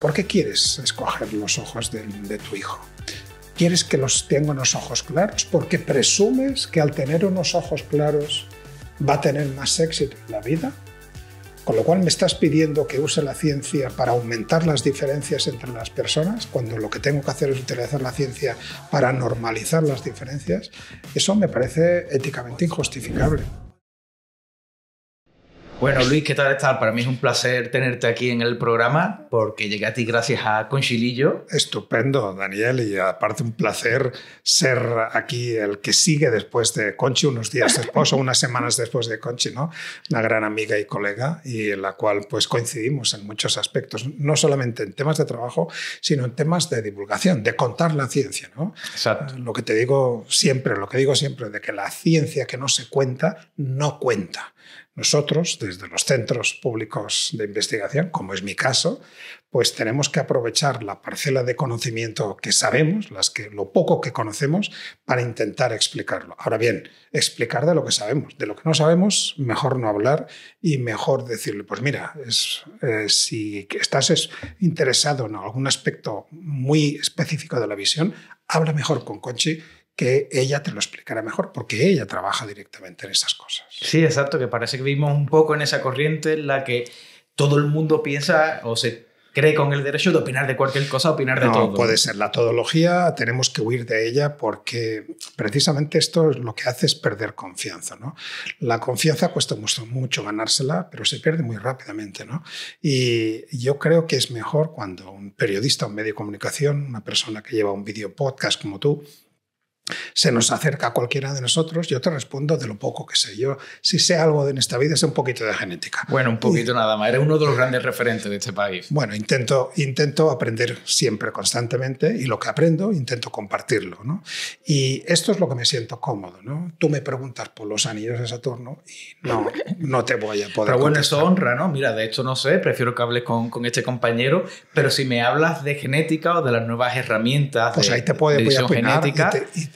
¿Por qué quieres escoger los ojos de, tu hijo? ¿Quieres que los tenga unos ojos claros? Porque presumes que al tener unos ojos claros va a tener más éxito en la vida. Con lo cual me estás pidiendo que use la ciencia para aumentar las diferencias entre las personas, cuando lo que tengo que hacer es utilizar la ciencia para normalizar las diferencias. Eso me parece éticamente injustificable. Bueno, Luis, ¿qué tal estás? Para mí es un placer tenerte aquí en el programa porque llegué a ti gracias a Conchilillo. Estupendo, Daniel, y aparte un placer ser aquí el que sigue después de Conchi, unos días después o unas semanas después de Conchi, ¿no? Una gran amiga y colega y en la cual pues coincidimos en muchos aspectos, no solamente en temas de trabajo, sino en temas de divulgación, de contar la ciencia, ¿no? Exacto. Lo que te digo siempre, lo que digo siempre, de que la ciencia que no se cuenta, no cuenta. Nosotros, desde los centros públicos de investigación, como es mi caso, pues tenemos que aprovechar la parcela de conocimiento que sabemos, las que, lo poco que conocemos, para intentar explicarlo. Ahora bien, explicar de lo que sabemos. De lo que no sabemos, mejor no hablar y mejor decirle, pues mira, eh, si estás interesado en algún aspecto muy específico de la visión, habla mejor con Conchi que ella te lo explicará mejor, porque ella trabaja directamente en esas cosas. Sí, exacto, que parece que vivimos un poco en esa corriente en la que todo el mundo piensa o se cree con el derecho de opinar de cualquier cosa, opinar de todo. No, Puede ser la todología, tenemos que huir de ella porque precisamente esto lo que hace es perder confianza. ¿no? La confianza cuesta mucho ganársela, pero se pierde muy rápidamente. ¿no? Y yo creo que es mejor cuando un periodista, un medio de comunicación, una persona que lleva un video podcast como tú, se nos acerca a cualquiera de nosotros, yo te respondo de lo poco que sé. Yo, si sé algo de en esta vida, es un poquito de genética. Bueno, un poquito nada más. Eres uno de los grandes referentes de este país. Bueno, intento, intento aprender siempre, constantemente, y lo que aprendo, intento compartirlo. ¿no? Y esto es lo que me siento cómodo. ¿no? Tú me preguntas por los anillos de Saturno y no, no te voy a poder. Pero bueno, es honra, ¿no? Mira, de hecho, no sé, prefiero que hables con, este compañero, pero si me hablas de genética o de las nuevas herramientas. Pues de, ahí te puede, genética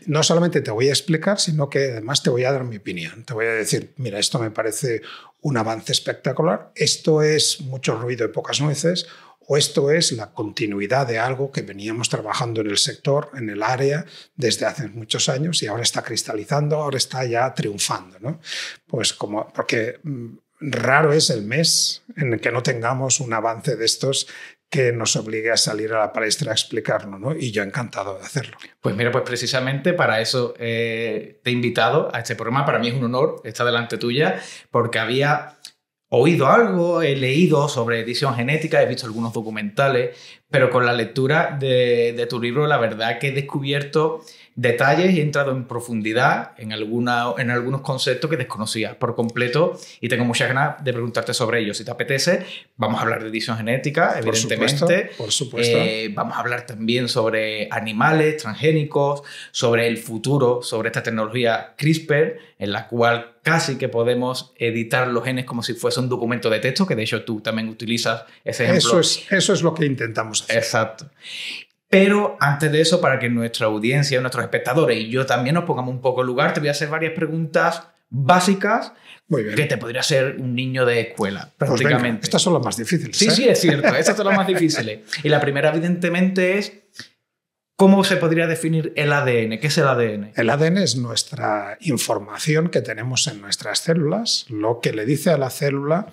no solamente te voy a explicar, sino que además te voy a dar mi opinión. Te voy a decir, mira, esto me parece un avance espectacular, esto es mucho ruido y pocas nueces, o esto es la continuidad de algo que veníamos trabajando en el sector, en el área, desde hace muchos años y ahora está cristalizando, ahora está ya triunfando. ¿no? Pues como, porque mm, raro es el mes en el que no tengamos un avance de estos que nos obligue a salir a la palestra a explicarlo, ¿no? Y yo encantado de hacerlo. Pues mira, pues precisamente para eso eh, te he invitado a este programa. Para mí es un honor estar delante tuya, porque había oído algo, he leído sobre edición genética, he visto algunos documentales, pero con la lectura de tu libro, la verdad que he descubierto detalles y he entrado en profundidad en, alguna, en algunos conceptos que desconocía por completo y tengo muchas ganas de preguntarte sobre ellos. Si te apetece, vamos a hablar de edición genética, evidentemente. Por supuesto. Eh, vamos a hablar también sobre animales transgénicos, sobre el futuro, sobre esta tecnología CRISPR, en la cual casi que podemos editar los genes como si fuese un documento de texto, que de hecho tú también utilizas ese ejemplo. Eso es, eso es lo que intentamos hacer. Exacto. Pero antes de eso, para que nuestra audiencia, nuestros espectadores y yo también nos pongamos un poco en lugar, te voy a hacer varias preguntas básicas que te podría hacer un niño de escuela, pues prácticamente. estas son las más difíciles. Sí, ¿eh? sí, es cierto. Estas son las más difíciles. Y la primera, evidentemente, es ¿Cómo se podría definir el ADN? ¿Qué es el ADN? El ADN es nuestra información que tenemos en nuestras células, lo que le dice a la célula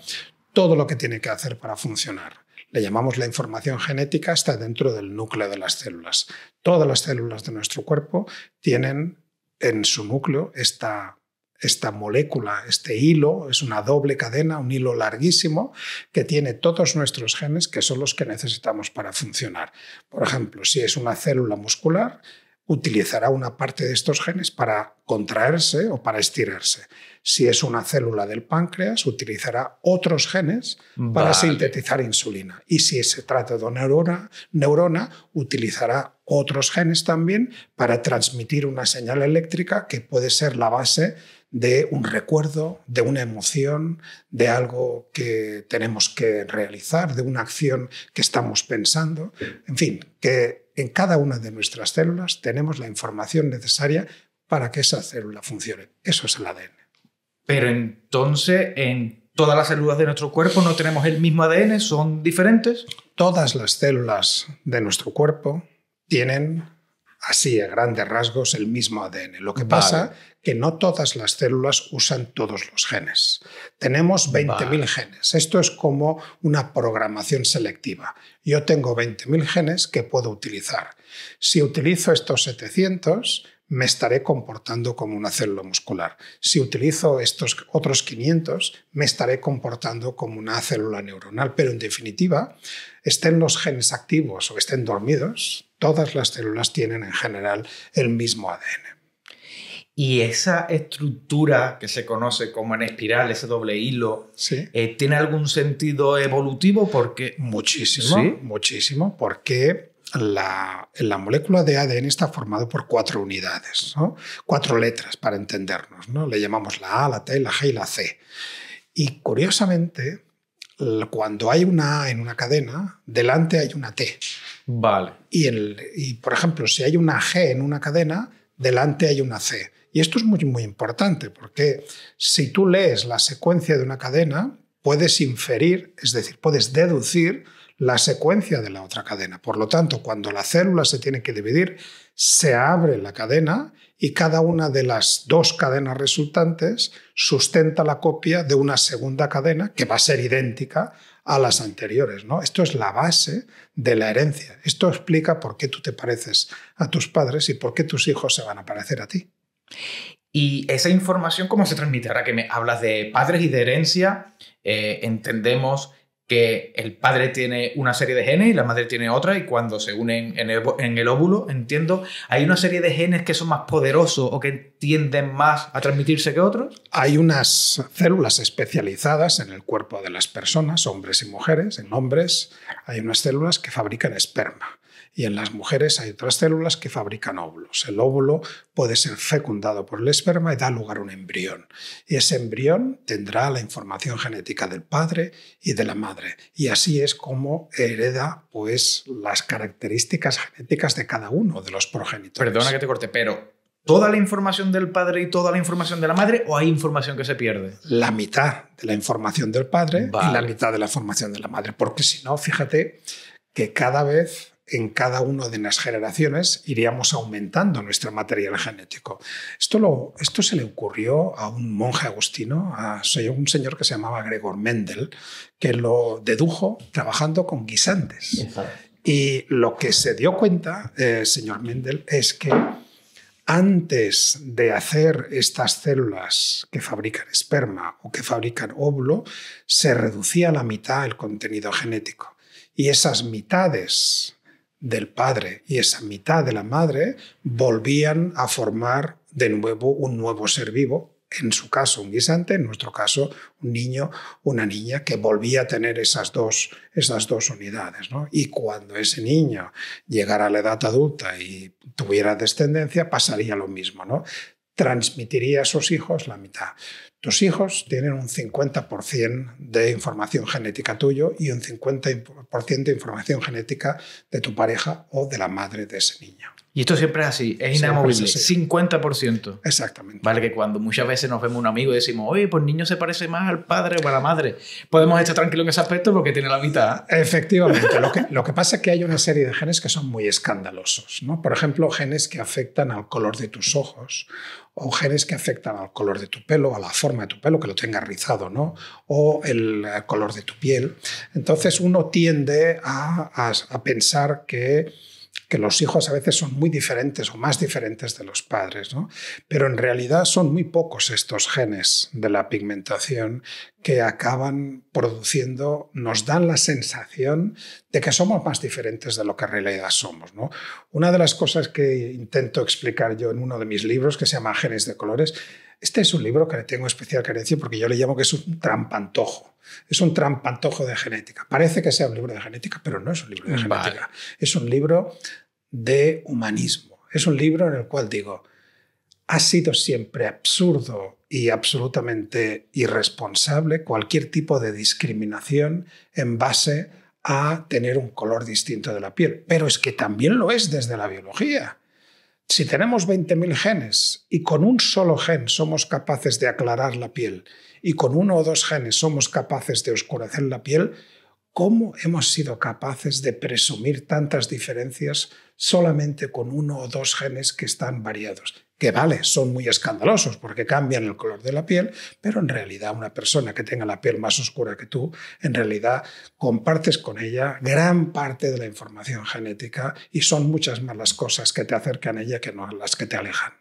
todo lo que tiene que hacer para funcionar le llamamos la información genética, está dentro del núcleo de las células. Todas las células de nuestro cuerpo tienen en su núcleo esta esta molécula, este hilo, es una doble cadena, un hilo larguísimo que tiene todos nuestros genes que son los que necesitamos para funcionar. Por ejemplo, si es una célula muscular, utilizará una parte de estos genes para contraerse o para estirarse. Si es una célula del páncreas, utilizará otros genes para sintetizar insulina. Y si se trata de una neurona, neurona, utilizará otros genes también para transmitir una señal eléctrica que puede ser la base de un recuerdo, de una emoción, de algo que tenemos que realizar, de una acción que estamos pensando. En fin, que en cada una de nuestras células tenemos la información necesaria para que esa célula funcione. Eso es el ADN. Pero entonces, en todas las células de nuestro cuerpo no tenemos el mismo ADN, son diferentes. Todas las células de nuestro cuerpo tienen así a grandes rasgos el mismo ADN. Lo que pasa que no todas las células usan todos los genes. Tenemos 20.000 genes. Esto es como una programación selectiva. Yo tengo 20.000 genes que puedo utilizar. Si utilizo estos 700, me estaré comportando como una célula muscular. Si utilizo estos otros 500, me estaré comportando como una célula neuronal. Pero en definitiva, estén los genes activos o estén dormidos, todas las células tienen en general el mismo ADN. Y esa estructura que se conoce como en espiral, ese doble hilo, eh, ¿tiene algún sentido evolutivo? Porque muchísimo, muchísimo, porque la, molécula de ADN está formada por cuatro unidades, cuatro letras para entendernos. ¿no? Le llamamos la A, la T, la G y la C. Y curiosamente, cuando hay una A en una cadena, delante hay una T. Vale. Y, el, y por ejemplo, si hay una G en una cadena, delante hay una C. Y esto es muy, muy importante porque si tú lees la secuencia de una cadena, puedes inferir, es decir, puedes deducir la secuencia de la otra cadena. Por lo tanto, cuando la célula se tiene que dividir, se abre la cadena y cada una de las dos cadenas resultantes sustenta la copia de una segunda cadena que va a ser idéntica a las anteriores. ¿no? Esto es la base de la herencia. Esto explica por qué tú te pareces a tus padres y por qué tus hijos se van a parecer a ti. Y esa información, ¿cómo se transmite? Ahora que me hablas de padres y de herencia, eh, entendemos que el padre tiene una serie de genes y la madre tiene otra, y cuando se unen en el, en el, óvulo, entiendo, ¿hay una serie de genes que son más poderosos o que tienden más a transmitirse que otros? Hay unas células especializadas en el cuerpo de las personas, hombres y mujeres, en hombres hay unas células que fabrican esperma. Y en las mujeres hay otras células que fabrican óvulos. El óvulo puede ser fecundado por el esperma y da lugar a un embrión. Y ese embrión tendrá la información genética del padre y de la madre. Y así es como hereda pues, las características genéticas de cada uno de los progenitores. Perdona que te corte, pero toda la información del padre y toda la información de la madre o hay información que se pierde? La mitad de la información del padre y la mitad de la información de la madre, porque si no, fíjate que cada vez en cada una de las generaciones iríamos aumentando nuestro material genético. Esto, se le ocurrió a un monje agustino, a un señor que se llamaba Gregor Mendel, que lo dedujo trabajando con guisantes. Y lo que se dio cuenta, eh, señor Mendel, es que antes de hacer estas células que fabrican esperma o que fabrican óvulo, se reducía a la mitad el contenido genético. Y esas mitades del padre y esa mitad de la madre volvían a formar de nuevo un nuevo ser vivo, en su caso un guisante, en nuestro caso un niño, una niña, que volvía a tener esas dos, esas dos unidades. ¿no? Y cuando ese niño llegara a la edad adulta y tuviera descendencia, pasaría lo mismo. ¿no? transmitiría a sus hijos la mitad. Tus hijos tienen un 50% de información genética tuyo y un 50% de información genética de tu pareja o de la madre de ese niño. Y esto siempre es así, es inamovible, 50%. Exactamente. Vale, que cuando muchas veces nos vemos un amigo y decimos, oye, pues niño se parece más al padre o a la madre, podemos estar tranquilos en ese aspecto porque tiene la mitad. Efectivamente, lo, que, lo que pasa es que hay una serie de genes que son muy escandalosos, ¿no? Por ejemplo, genes que afectan al color de tus ojos o genes que afectan al color de tu pelo, a la forma de tu pelo, que lo tengas rizado, ¿no? O el eh, color de tu piel. Entonces uno tiende a pensar que que los hijos a veces son muy diferentes o más diferentes de los padres, ¿no? Pero en realidad son muy pocos estos genes de la pigmentación que acaban produciendo, nos dan la sensación de que somos más diferentes de lo que en realidad somos. ¿no? Una de las cosas que intento explicar yo en uno de mis libros, que se llama Genes de Colores, este es un libro que le tengo especial carencia porque yo le llamo que es un trampantojo. Es un trampantojo de genética. Parece que sea un libro de genética, pero no es un libro de genética. Es un libro de humanismo. Es un libro en el cual digo, ha sido siempre absurdo y absolutamente irresponsable cualquier tipo de discriminación en base a tener un color distinto de la piel. Pero es que también lo es desde la biología. Si tenemos 20.000 genes y con un solo gen somos capaces de aclarar la piel y con uno o dos genes somos capaces de oscurecer la piel, ¿cómo hemos sido capaces de presumir tantas diferencias solamente con uno o dos genes que están variados? que vale, son muy escandalosos porque cambian el color de la piel, pero en realidad una persona que tenga la piel más oscura que tú, en realidad compartes con ella gran parte de la información genética y son muchas más las cosas que te acercan a ella que no las que te alejan.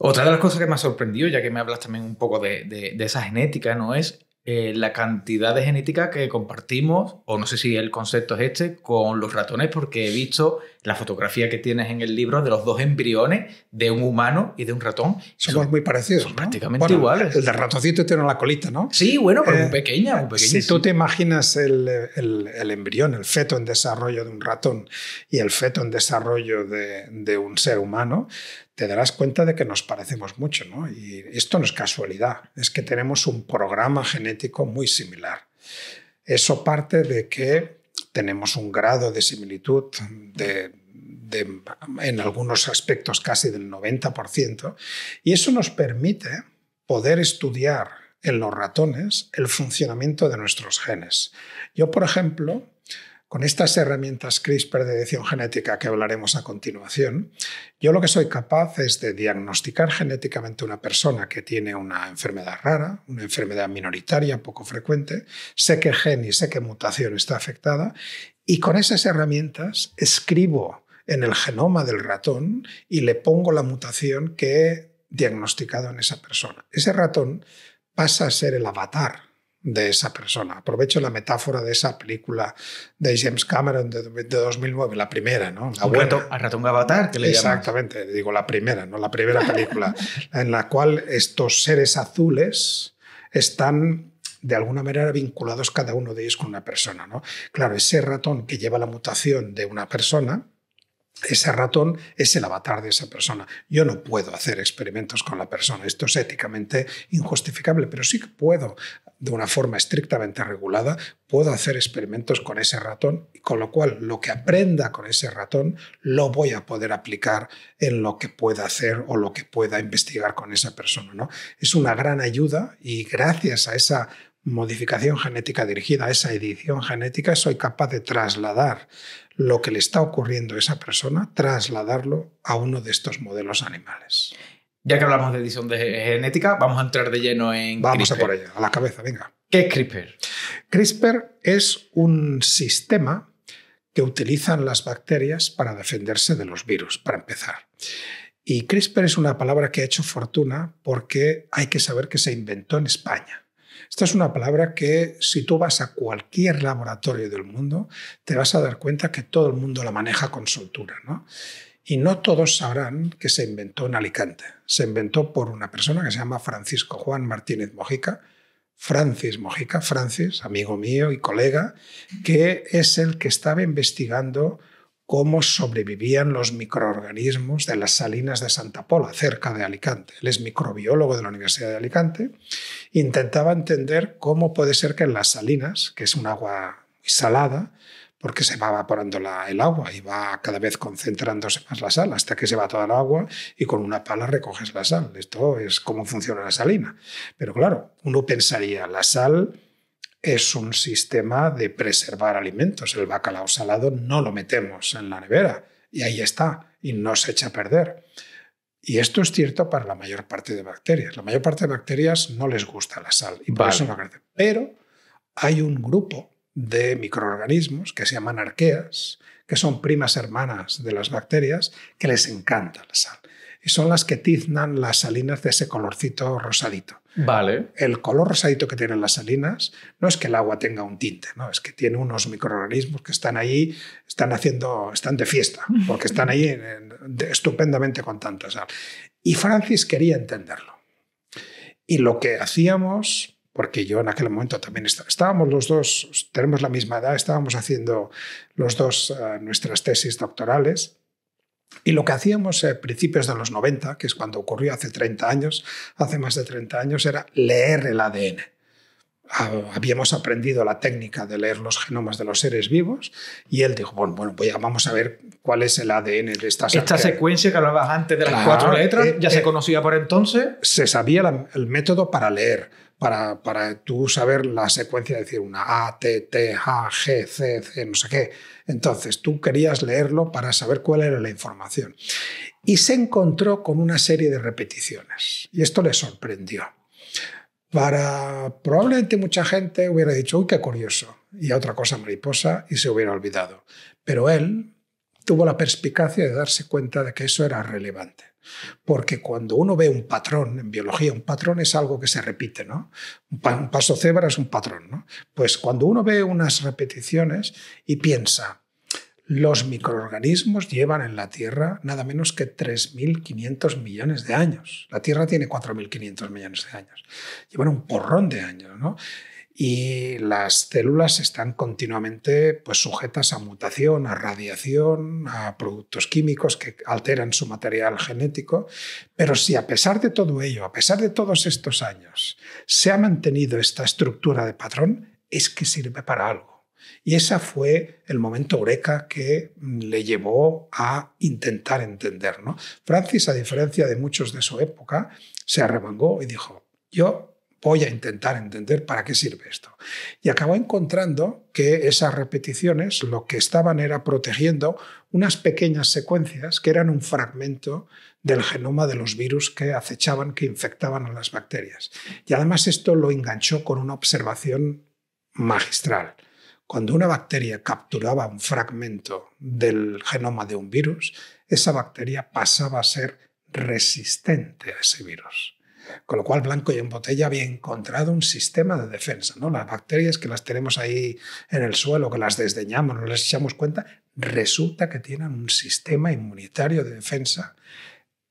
Otra de las cosas que me ha sorprendido, ya que me hablas también un poco de, esa genética, ¿no? Es eh, la cantidad de genética que compartimos, o no sé si el concepto es este, con los ratones, porque he visto la fotografía que tienes en el libro de los dos embriones de un humano y de un ratón. Somos son, muy parecidos. Son prácticamente iguales. El del ratoncito tiene la colita, ¿no? Sí, bueno, pero eh, muy pequeña. si tú te imaginas el, embrión, el feto en desarrollo de un ratón y el feto en desarrollo de, de un ser humano, te darás cuenta de que nos parecemos mucho, ¿no? Y esto no es casualidad, es que tenemos un programa genético muy similar. Eso parte de que tenemos un grado de similitud de, en algunos aspectos casi del 90%, y eso nos permite poder estudiar en los ratones el funcionamiento de nuestros genes. Yo, por ejemplo, con estas herramientas CRISPR de edición genética que hablaremos a continuación, yo lo que soy capaz es de diagnosticar genéticamente una persona que tiene una enfermedad rara, una enfermedad minoritaria, poco frecuente, sé qué gen y sé qué mutación está afectada, y con esas herramientas escribo en el genoma del ratón y le pongo la mutación que he diagnosticado en esa persona. Ese ratón pasa a ser el avatar de esa persona. Aprovecho la metáfora de esa película de James Cameron de, de 2009, la primera, ¿no? La Al ratón avatar, que Exactamente, digo la primera, no la primera película, en la cual estos seres azules están de alguna manera vinculados cada uno de ellos con una persona, ¿no? Claro, ese ratón que lleva la mutación de una persona, ese ratón es el avatar de esa persona. Yo no puedo hacer experimentos con la persona. Esto es éticamente injustificable, pero sí que puedo, de una forma estrictamente regulada, puedo hacer experimentos con ese ratón, y con lo cual lo que aprenda con ese ratón lo voy a poder aplicar en lo que pueda hacer o lo que pueda investigar con esa persona. ¿no? Es una gran ayuda y gracias a esa modificación genética dirigida, esa edición genética, soy capaz de trasladar lo que le está ocurriendo a esa persona, trasladarlo a uno de estos modelos animales. Ya que hablamos de edición genética, vamos a entrar de lleno en. Vamos a por ella, a la cabeza, venga. ¿Qué es CRISPR? CRISPR es un sistema que utilizan las bacterias para defenderse de los virus, para empezar. Y CRISPR es una palabra que ha hecho fortuna porque hay que saber que se inventó en España. Esta es una palabra que si tú vas a cualquier laboratorio del mundo, te vas a dar cuenta que todo el mundo la maneja con soltura. Y no todos sabrán que se inventó en Alicante. Se inventó por una persona que se llama Francisco Juan Martínez Mojica, Francis Mojica, Francis, amigo mío y colega, que es el que estaba investigando cómo sobrevivían los microorganismos de las salinas de Santa Pola, cerca de Alicante. Él es microbiólogo de la Universidad de Alicante. Intentaba entender cómo puede ser que en las salinas, que es un agua salada, porque se va evaporando el agua y va cada vez concentrándose más la sal hasta que se va toda el agua y con una pala recoges la sal. Esto es cómo funciona la salina. Pero claro, uno pensaría, la sal es un sistema de preservar alimentos. El bacalao salado no lo metemos en la nevera y ahí está y no se echa a perder. Y esto es cierto para la mayor parte de bacterias. La mayor parte de bacterias no les gusta la sal y por eso no crecen. Pero hay un grupo de microorganismos que se llaman arqueas, que son primas hermanas de las bacterias, que les encanta la sal son las que tiznan las salinas de ese colorcito rosadito. Vale. El color rosadito que tienen las salinas no es que el agua tenga un tinte, ¿no? es que tiene unos microorganismos que están ahí, están haciendo, están de fiesta, porque están ahí estupendamente con tanta sal. Y Francis quería entenderlo. Y lo que hacíamos, porque yo en aquel momento también estábamos los dos, tenemos la misma edad, estábamos haciendo los dos eh, nuestras tesis doctorales. Y lo que hacíamos a principios de los 90, que es cuando ocurrió hace 30 años, hace más de 30 años, era leer el ADN. Ah, habíamos aprendido la técnica de leer los genomas de los seres vivos y él dijo, bueno, bueno pues vamos a ver cuál es el ADN de estas... Esta secuencia que hablabas antes de las cuatro letras, eh, ya se eh, conocía por entonces. Se sabía el método para leer para, para tú saber la secuencia, es decir, una A, T, T, A, G, C, C, no sé qué. Entonces tú querías leerlo para saber cuál era la información. Y se encontró con una serie de repeticiones. Y esto le sorprendió. Para probablemente mucha gente hubiera dicho, uy, qué curioso, y otra cosa mariposa, y se hubiera olvidado. Pero él tuvo la perspicacia de darse cuenta de que eso era relevante. Porque cuando uno ve un patrón en biología, un patrón es algo que se repite, ¿no? Un, paso cebra es un patrón, ¿no? Pues cuando uno ve unas repeticiones y piensa, los microorganismos llevan en la Tierra nada menos que 3.500 millones de años. La Tierra tiene 4.500 millones de años. Llevan un porrón de años, ¿no? y las células están continuamente pues, sujetas a mutación, a radiación, a productos químicos que alteran su material genético. Pero si a pesar de todo ello, a pesar de todos estos años, se ha mantenido esta estructura de patrón, es que sirve para algo. Y ese fue el momento eureka que mm, le llevó a intentar entender. ¿no? Francis, a diferencia de muchos de su época, se arremangó y dijo, yo voy a intentar entender para qué sirve esto. Y acabó encontrando que esas repeticiones lo que estaban era protegiendo unas pequeñas secuencias que eran un fragmento del genoma de los virus que acechaban, que infectaban a las bacterias. Y además esto lo enganchó con una observación magistral. Cuando una bacteria capturaba un fragmento del genoma de un virus, esa bacteria pasaba a ser resistente a ese virus. Con lo cual, Blanco y en botella había encontrado un sistema de defensa. ¿no? Las bacterias que las tenemos ahí en el suelo, que las desdeñamos, no les echamos cuenta, resulta que tienen un sistema inmunitario de defensa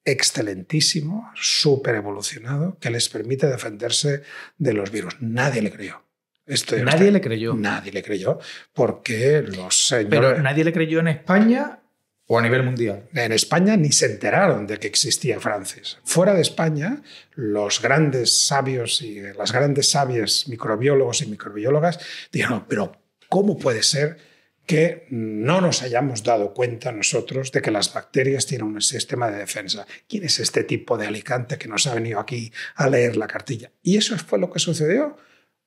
excelentísimo, súper evolucionado, que les permite defenderse de los virus. Nadie le creyó. Esto nadie le creyó. Nadie le creyó, porque los señores... Pero nadie le creyó en España o a nivel mundial. En España ni se enteraron de que existía francés. Fuera de España, los grandes sabios y las grandes sabias microbiólogos y microbiólogas dijeron, pero ¿cómo puede ser que no nos hayamos dado cuenta nosotros de que las bacterias tienen un sistema de defensa. ¿Quién es este tipo de Alicante que nos ha venido aquí a leer la cartilla? Y eso fue lo que sucedió.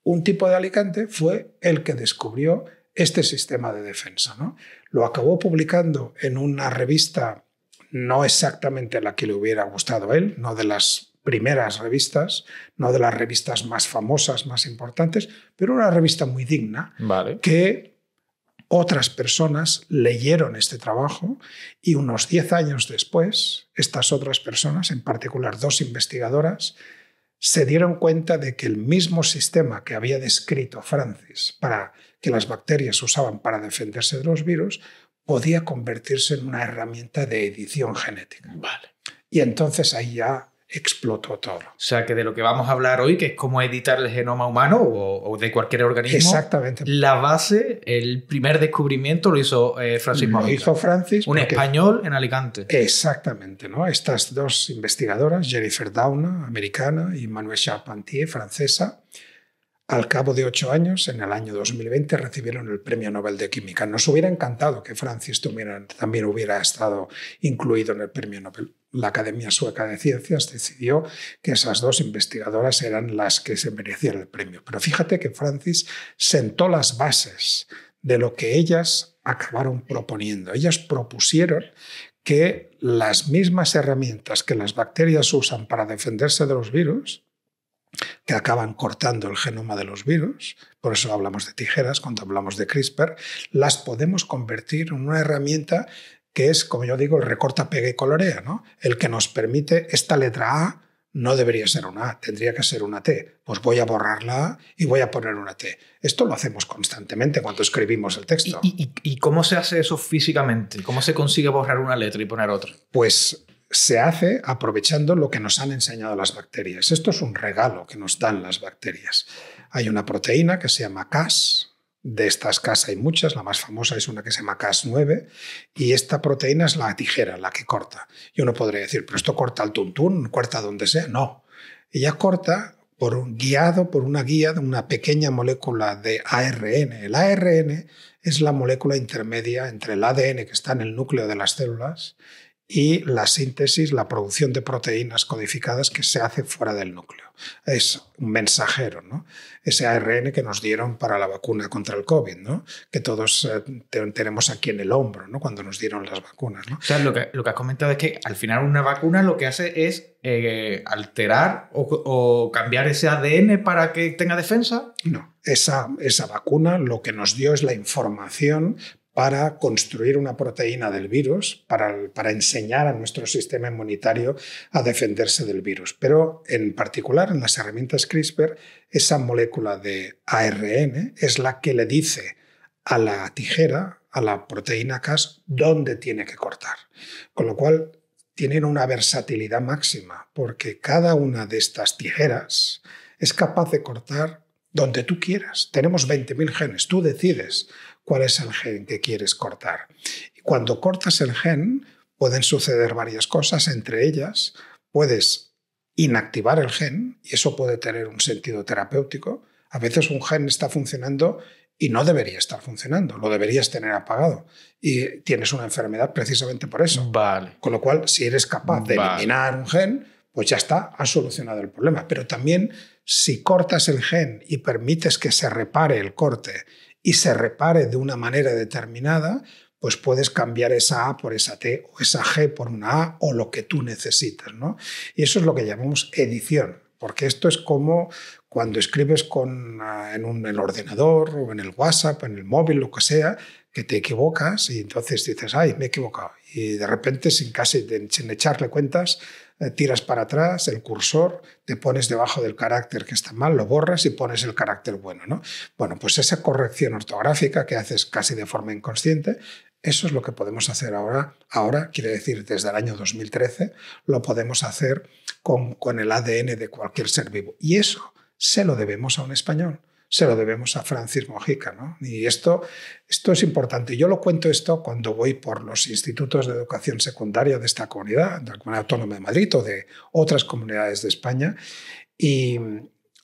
Un tipo de Alicante fue el que descubrió este sistema de defensa. ¿no? lo acabó publicando en una revista no exactamente la que le hubiera gustado a él, no de las primeras revistas, no de las revistas más famosas, más importantes, pero una revista muy digna que otras personas leyeron este trabajo y unos 10 años después, estas otras personas, en particular dos investigadoras, se dieron cuenta de que el mismo sistema que había descrito Francis para que las bacterias usaban para defenderse de los virus podía convertirse en una herramienta de edición genética. Vale. Y entonces ahí ya explotó todo. O sea, que de lo que vamos a hablar hoy, que es cómo editar el genoma humano o, de cualquier organismo. Exactamente. La base, el primer descubrimiento lo hizo eh, Francis Lo hizo Francis. Un español en Alicante. Exactamente, ¿no? Estas dos investigadoras, Jennifer Dauna, americana, y Manuel Charpentier, francesa, al cabo de ocho años, en el año 2020, recibieron el Premio Nobel de Química. Nos hubiera encantado que Francis también hubiera estado incluido en el Premio Nobel. La Academia Sueca de Ciencias decidió que esas dos investigadoras eran las que se merecían el premio. Pero fíjate que Francis sentó las bases de lo que ellas acabaron proponiendo. Ellas propusieron que las mismas herramientas que las bacterias usan para defenderse de los virus, que acaban cortando el genoma de los virus, por eso hablamos de tijeras cuando hablamos de CRISPR, las podemos convertir en una herramienta que es, como yo digo, el recorta, pega y colorea, ¿no? El que nos permite esta letra A no debería ser una A, tendría que ser una T. Pues voy a borrar la A y voy a poner una T. Esto lo hacemos constantemente cuando escribimos el texto. ¿Y, y cómo se hace eso físicamente? ¿Cómo se consigue borrar una letra y poner otra? Pues se hace aprovechando lo que nos han enseñado las bacterias. Esto es un regalo que nos dan las bacterias. Hay una proteína que se llama Cas. De estas Cas hay muchas, la más famosa es una que se llama Cas9, y esta proteína es la tijera, la que corta. Y uno podría decir, pero esto corta al tuntún, corta donde sea. No, ella corta por un, guiado por una guía de una pequeña molécula de ARN. El ARN es la molécula intermedia entre el ADN que está en el núcleo de las células y la síntesis, la producción de proteínas codificadas que se hace fuera del núcleo. Es un mensajero, ¿no? Ese ARN que nos dieron para la vacuna contra el COVID, ¿no? Que todos eh, tenemos aquí en el hombro, ¿no? Cuando nos dieron las vacunas, ¿no? O sea, lo que, lo que has comentado es que al final una vacuna lo que hace es eh, alterar o, cambiar ese ADN para que tenga defensa. No, esa, esa vacuna lo que nos dio es la información para construir una proteína del virus, para, enseñar a nuestro sistema inmunitario a defenderse del virus. Pero en particular en las herramientas CRISPR, esa molécula de ARN es la que le dice a la tijera, a la proteína Cas, dónde tiene que cortar. Con lo cual, tienen una versatilidad máxima, porque cada una de estas tijeras es capaz de cortar donde tú quieras. Tenemos 20.000 genes, tú decides cuál es el gen que quieres cortar. Y cuando cortas el gen, pueden suceder varias cosas, entre ellas puedes inactivar el gen, y eso puede tener un sentido terapéutico. A veces un gen está funcionando y no debería estar funcionando, lo deberías tener apagado. Y tienes una enfermedad precisamente por eso. Vale. Con lo cual, si eres capaz de eliminar un gen, pues ya está, has solucionado el problema. Pero también, si cortas el gen y permites que se repare el corte y se repare de una manera determinada, pues puedes cambiar esa A por esa T o esa G por una A o lo que tú necesitas. ¿no? Y eso es lo que llamamos edición, porque esto es como cuando escribes ah, en, un, el ordenador o en el WhatsApp, en el móvil, lo que sea, que te equivocas y entonces dices, ay, me he equivocado. Y de repente, sin casi sin echarle cuentas, eh, tiras para atrás el cursor, te pones debajo del carácter que está mal, lo borras y pones el carácter bueno. ¿no? Bueno, pues esa corrección ortográfica que haces casi de forma inconsciente, eso es lo que podemos hacer ahora. Ahora, quiere decir, desde el año 2013, lo podemos hacer con el ADN de cualquier ser vivo. Y eso se lo debemos a un español se lo debemos a Francis Mojica. ¿no? Y esto, esto es importante. Yo lo cuento esto cuando voy por los institutos de educación secundaria de esta comunidad, de la Comunidad Autónoma de Madrid o de otras comunidades de España. Y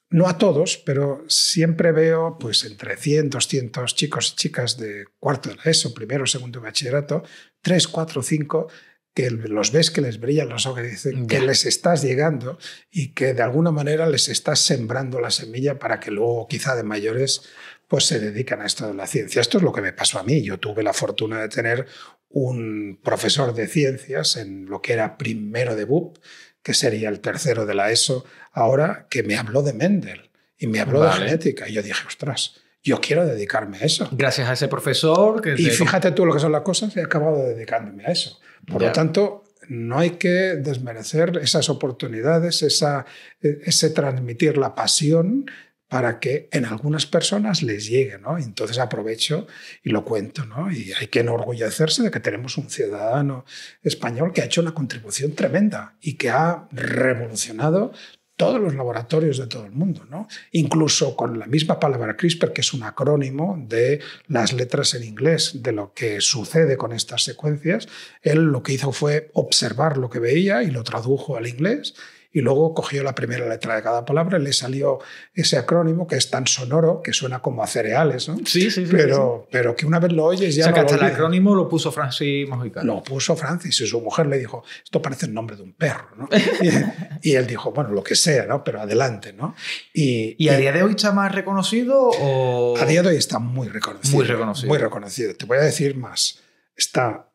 no a todos, pero siempre veo pues entre 100, 200 chicos y chicas de cuarto de la ESO, primero, segundo de bachillerato, tres, cuatro, cinco que los ves que les brillan los ojos, dicen que les estás llegando y que de alguna manera les estás sembrando la semilla para que luego quizá de mayores pues se dedican a esto de la ciencia. Esto es lo que me pasó a mí. Yo tuve la fortuna de tener un profesor de ciencias en lo que era primero de BUP, que sería el tercero de la ESO, ahora que me habló de Mendel y me habló de genética. Y yo dije, ostras, yo quiero dedicarme a eso. Gracias a ese profesor Y fíjate tú lo que son las cosas, he acabado dedicándome a eso. Por lo tanto, no hay que desmerecer esas oportunidades, esa, e, ese transmitir la pasión para que en algunas personas les llegue, ¿no? Entonces aprovecho y lo cuento, ¿no? Y hay que enorgullecerse de que tenemos un ciudadano español que ha hecho una contribución tremenda y que ha revolucionado todos los laboratorios de todo el mundo, ¿no? incluso con la misma palabra CRISPR, que es un acrónimo de las letras en inglés, de lo que sucede con estas secuencias, él lo que hizo fue observar lo que veía y lo tradujo al inglés y luego cogió la primera letra de cada palabra y le salió ese acrónimo que es tan sonoro que suena como a cereales, ¿no? Sí, sí, sí. Pero, pero que una vez lo oyes ya... O el acrónimo lo puso Francis Mojica Lo puso Francis y su mujer le dijo, esto parece el nombre de un perro, ¿no? y, él dijo, bueno, lo que sea, ¿no? Pero adelante, ¿no? Y, a día de hoy está más reconocido o...? A día de hoy está muy reconocido. Muy reconocido. Muy reconocido. Te voy a decir más. Está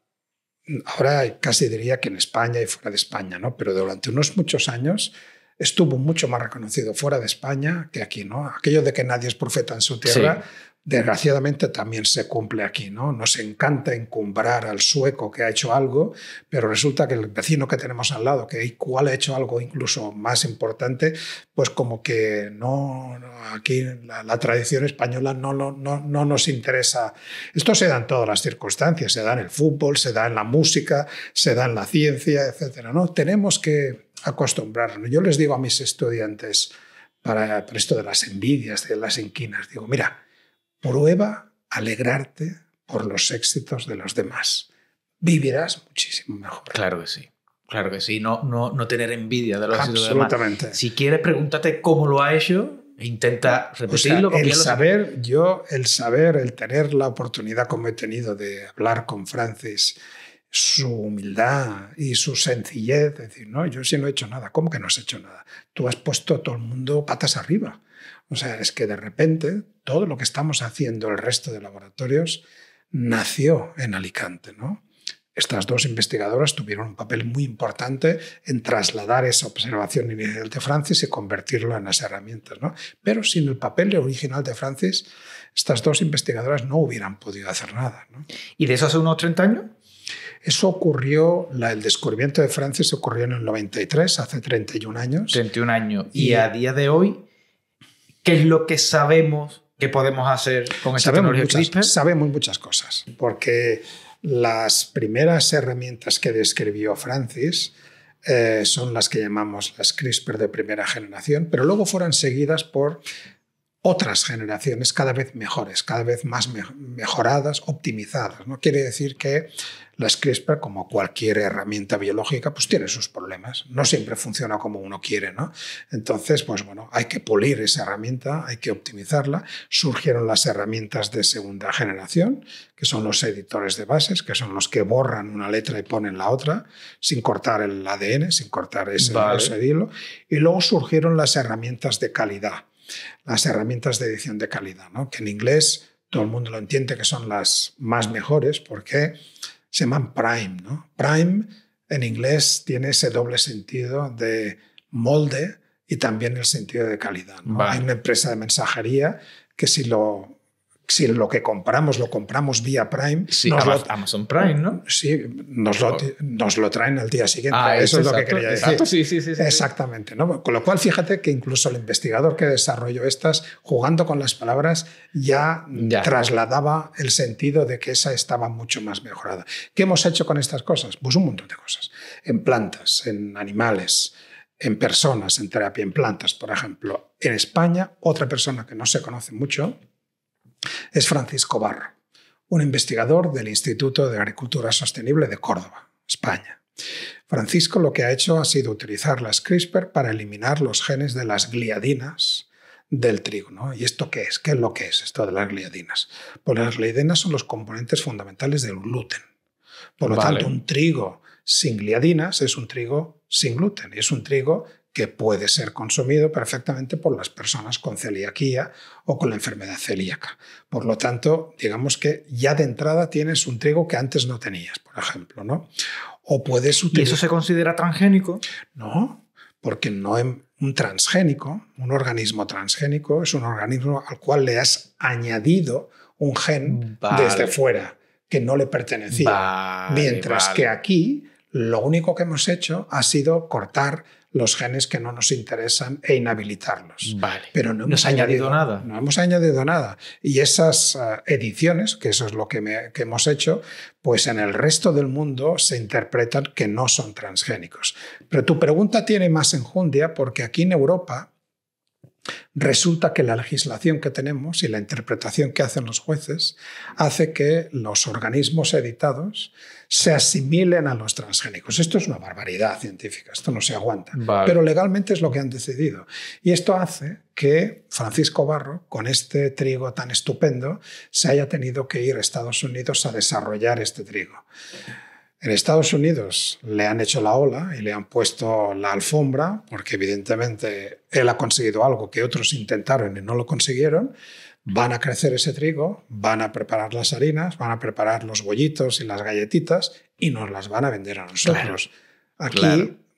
ahora casi diría que en España y fuera de España, ¿no? Pero durante unos muchos años estuvo mucho más reconocido fuera de España que aquí, ¿no? Aquello de que nadie es profeta en su tierra, desgraciadamente también se cumple aquí. ¿no? Nos encanta encumbrar al sueco que ha hecho algo, pero resulta que el vecino que tenemos al lado, que igual ha hecho algo incluso más importante, pues como que no, aquí la, tradición española no, no, no, nos interesa. Esto se da en todas las circunstancias, se da en el fútbol, se da en la música, se da en la ciencia, etc. ¿no? Tenemos que acostumbrarnos. Yo les digo a mis estudiantes para, esto de las envidias, de las inquinas, digo, mira, Prueba alegrarte por los éxitos de los demás. Vivirás muchísimo mejor. Claro que sí. Claro que sí, no, no, no tener envidia de los Absolutamente. Si quieres, pregúntate cómo lo ha hecho e intenta repetirlo. el saber, yo, el saber, el tener la oportunidad como he tenido de hablar con Francis, su humildad y su sencillez, decir, no, yo sí no he hecho nada, ¿cómo que no has hecho nada? Tú has puesto a todo el mundo patas arriba. O sea, es que de repente todo lo que estamos haciendo el resto de laboratorios nació en Alicante. ¿no? Estas dos investigadoras tuvieron un papel muy importante en trasladar esa observación inicial de Francis y convertirla en las herramientas. ¿no? Pero sin el papel original de Francis, estas dos investigadoras no hubieran podido hacer nada. ¿no? ¿Y de eso hace unos 30 años? Eso ocurrió, la, el descubrimiento de Francis ocurrió en el 93, hace 31 años. 31 años. Y, y a día de hoy, ¿qué es lo que sabemos ¿Qué podemos hacer con esta tecnología CRISPR? Sabemos muchas cosas, porque las primeras herramientas que describió Francis eh, son las que llamamos las CRISPR de primera generación, pero luego fueron seguidas por otras generaciones cada vez mejores, cada vez más mejoradas, optimizadas. No quiere decir que la CRISPR, como cualquier herramienta biológica, pues tiene sus problemas. No siempre funciona como uno quiere, ¿no? Entonces, pues bueno, hay que pulir esa herramienta, hay que optimizarla. Surgieron las herramientas de segunda generación, que son los editores de bases, que son los que borran una letra y ponen la otra, sin cortar el ADN, sin cortar ese, hilo. Y luego surgieron las herramientas de calidad, las herramientas de edición de calidad, ¿no? Que en inglés todo el mundo lo entiende que son las más mejores porque se llaman prime. ¿no? Prime en inglés tiene ese doble sentido de molde y también el sentido de calidad. Hay una empresa de mensajería que si lo si lo que compramos lo compramos vía Prime. Amazon Prime, ¿no? Sí, nos lo, oh. traen al día siguiente. Ah, Eso es, lo que quería decir. sí, sí, Exactamente. ¿no? Con lo cual, fíjate que incluso el investigador que desarrolló estas, jugando con las palabras, ya, trasladaba el sentido de que esa estaba mucho más mejorada. ¿Qué hemos hecho con estas cosas? Pues un montón de cosas. En plantas, en animales, en personas, en terapia en plantas, por ejemplo. En España, otra persona que no se conoce mucho, es Francisco Barro, un investigador del Instituto de Agricultura Sostenible de Córdoba, España. Francisco lo que ha hecho ha sido utilizar las CRISPR para eliminar los genes de las gliadinas del trigo. ¿Y esto qué es? ¿Qué es lo que es esto de las gliadinas? Pues las gliadinas son los componentes fundamentales del gluten. Por lo tanto, un trigo sin gliadinas es un trigo sin gluten, es un trigo que puede ser consumido perfectamente por las personas con celiaquía o con la enfermedad celíaca. Por lo tanto, digamos que ya de entrada tienes un trigo que antes no tenías, por ejemplo, ¿no? O puedes utilizar... ¿Y eso se considera transgénico? No, porque no em, un transgénico, un organismo transgénico es un organismo al cual le has añadido un gen desde fuera que no le pertenecía. Mientras que aquí lo único que hemos hecho ha sido cortar los genes que no nos interesan e inhabilitarlos. Vale. Pero no hemos añadido, nada. No hemos añadido nada. Y esas ah, ediciones, que eso es lo que, que hemos hecho, pues en el resto del mundo se interpretan que no son transgénicos. Pero tu pregunta tiene más enjundia porque aquí en Europa Resulta que la legislación que tenemos y la interpretación que hacen los jueces hace que los organismos editados se asimilen a los transgénicos. Esto es una barbaridad científica, esto no se aguanta. Pero legalmente es lo que han decidido. Y esto hace que Francisco Barro, con este trigo tan estupendo, se haya tenido que ir a Estados Unidos a desarrollar este trigo. En Estados Unidos le han hecho la ola y le han puesto la alfombra, porque evidentemente él ha conseguido algo que otros intentaron y no lo consiguieron. Van a crecer ese trigo, van a preparar las harinas, van a preparar los bollitos y las galletitas y nos las van a vender a nosotros. Aquí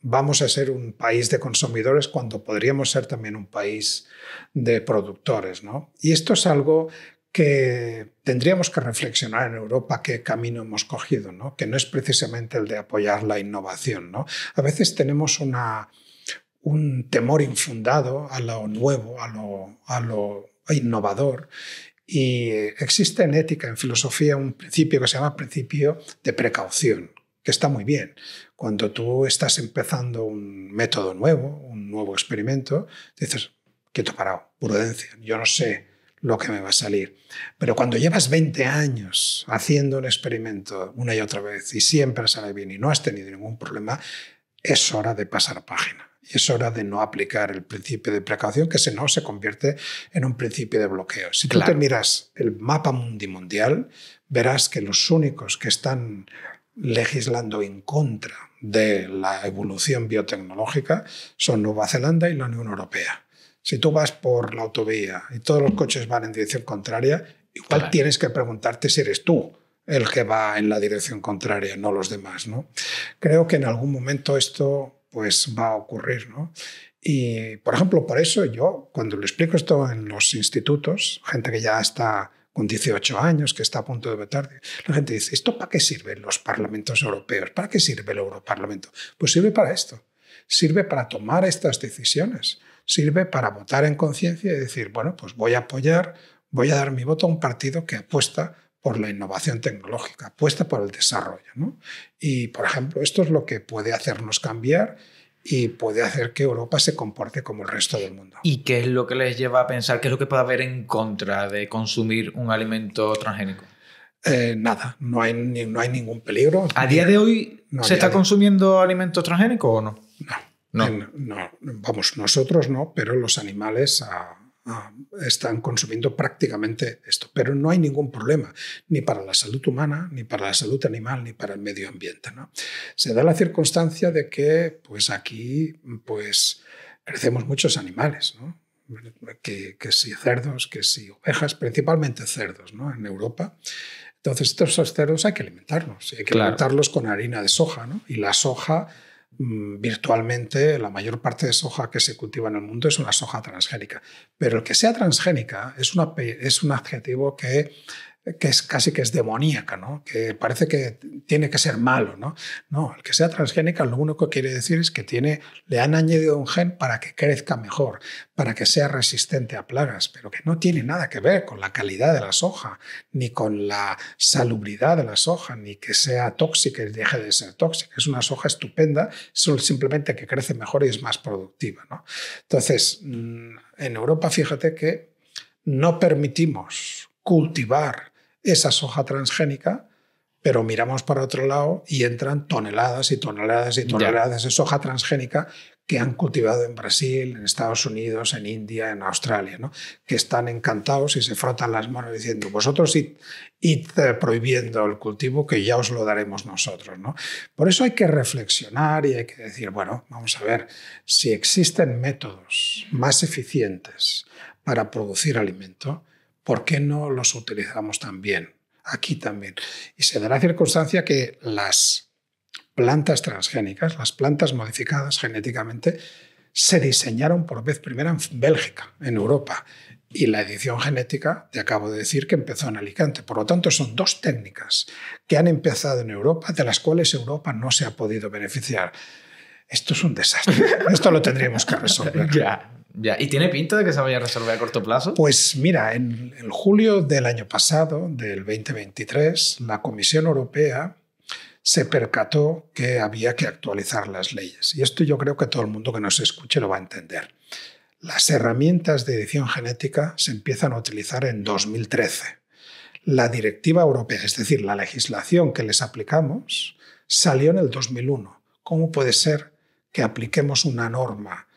vamos a ser un país de consumidores cuando podríamos ser también un país de productores. ¿no? Y esto es algo que tendríamos que reflexionar en Europa qué camino hemos cogido, ¿no? que no es precisamente el de apoyar la innovación. ¿no? A veces tenemos una, un temor infundado a lo nuevo, a lo, a lo innovador. Y existe en ética, en filosofía, un principio que se llama principio de precaución, que está muy bien. Cuando tú estás empezando un método nuevo, un nuevo experimento, dices, quieto parado, prudencia, yo no sé lo que me va a salir. Pero cuando llevas 20 años haciendo un experimento una y otra vez y siempre sale bien y no has tenido ningún problema, es hora de pasar página. Y es hora de no aplicar el principio de precaución, que si no se convierte en un principio de bloqueo. Si tú te miras el mapa mundi mundial, verás que los únicos que están legislando en contra de la evolución biotecnológica son Nueva Zelanda y la Unión Europea. Si tú vas por la autovía y todos los coches van en dirección contraria, igual tienes que preguntarte si eres tú el que va en la dirección contraria, no los demás. ¿no? Creo que en algún momento esto pues, va a ocurrir. Y, por ejemplo, por eso yo, cuando le explico esto en los institutos, gente que ya está con 18 años, que está a punto de votar, la gente dice, ¿esto para qué sirven los parlamentos europeos? ¿Para qué sirve el Europarlamento? Pues sirve para esto. Sirve para tomar estas decisiones sirve para votar en conciencia y decir, bueno, pues voy a apoyar, voy a dar mi voto a un partido que apuesta por la innovación tecnológica, apuesta por el desarrollo. ¿no? Y, por ejemplo, esto es lo que puede hacernos cambiar y puede hacer que Europa se comporte como el resto del mundo. ¿Y qué es lo que les lleva a pensar, qué es lo que puede haber en contra de consumir un alimento transgénico? Eh, nada, no hay, no hay ningún peligro. ¿A día de hoy se está consumiendo alimento transgénico o no? No. No. no. vamos, nosotros no, pero los animales ah, ah, están consumiendo prácticamente esto. Pero no hay ningún problema, ni para la salud humana, ni para la salud animal, ni para el medio ambiente. ¿no? Se da la circunstancia de que pues aquí pues, crecemos muchos animales, que, si cerdos, que si ovejas, principalmente cerdos ¿no? en Europa. Entonces estos cerdos hay que alimentarlos, hay que alimentarlos con harina de soja, y la soja Mm, virtualmente la mayor parte de soja que se cultiva en el mundo es una soja transgénica. Pero el que sea transgénica es, una, es un adjetivo que que es casi que es demoníaca, ¿no? que parece que tiene que ser malo. ¿no? no, el que sea transgénica lo único que quiere decir es que tiene, le han añadido un gen para que crezca mejor, para que sea resistente a plagas, pero que no tiene nada que ver con la calidad de la soja, ni con la salubridad de la soja, ni que sea tóxica y deje de ser tóxica. Es una soja estupenda, solo simplemente que crece mejor y es más productiva. Entonces, mm, en Europa fíjate que no permitimos cultivar esa soja transgénica, pero miramos para otro lado y entran toneladas y toneladas y toneladas de soja transgénica que han cultivado en Brasil, en Estados Unidos, en India, en Australia, que están encantados y se frotan las manos diciendo, vosotros id, eh, prohibiendo el cultivo que ya os lo daremos nosotros. ¿no? Por eso hay que reflexionar y hay que decir, bueno, vamos a ver, si existen métodos más eficientes para producir alimento, ¿por qué no los utilizamos también? Aquí también. Y se da la circunstancia que las plantas transgénicas, las plantas modificadas genéticamente, se diseñaron por vez primera en Bélgica, en Europa. Y la edición genética, te acabo de decir, que empezó en Alicante. Por lo tanto, son dos técnicas que han empezado en Europa, de las cuales Europa no se ha podido beneficiar. Esto es un desastre. Esto lo tendríamos que resolver. ya. ¿Y tiene pinta de que se vaya a resolver a corto plazo? Pues mira, en, en julio del año pasado, del 2023, la Comisión Europea se percató que había que actualizar las leyes. Y esto yo creo que todo el mundo que nos escuche lo va a entender. Las herramientas de edición genética se empiezan a utilizar en 2013. La directiva europea, es decir, la legislación que les aplicamos, salió en el 2001. ¿Cómo puede ser que apliquemos una norma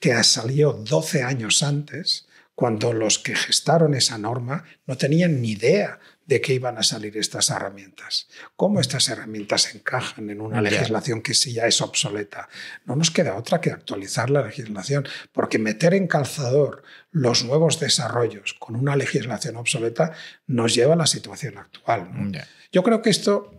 que salió 12 años antes, cuando los que gestaron esa norma no tenían ni idea de que iban a salir estas herramientas. ¿Cómo estas herramientas encajan en una legislación que sí ya es obsoleta? No nos queda otra que actualizar la legislación, porque meter en calzador los nuevos desarrollos con una legislación obsoleta nos lleva a la situación actual. Yo creo que esto,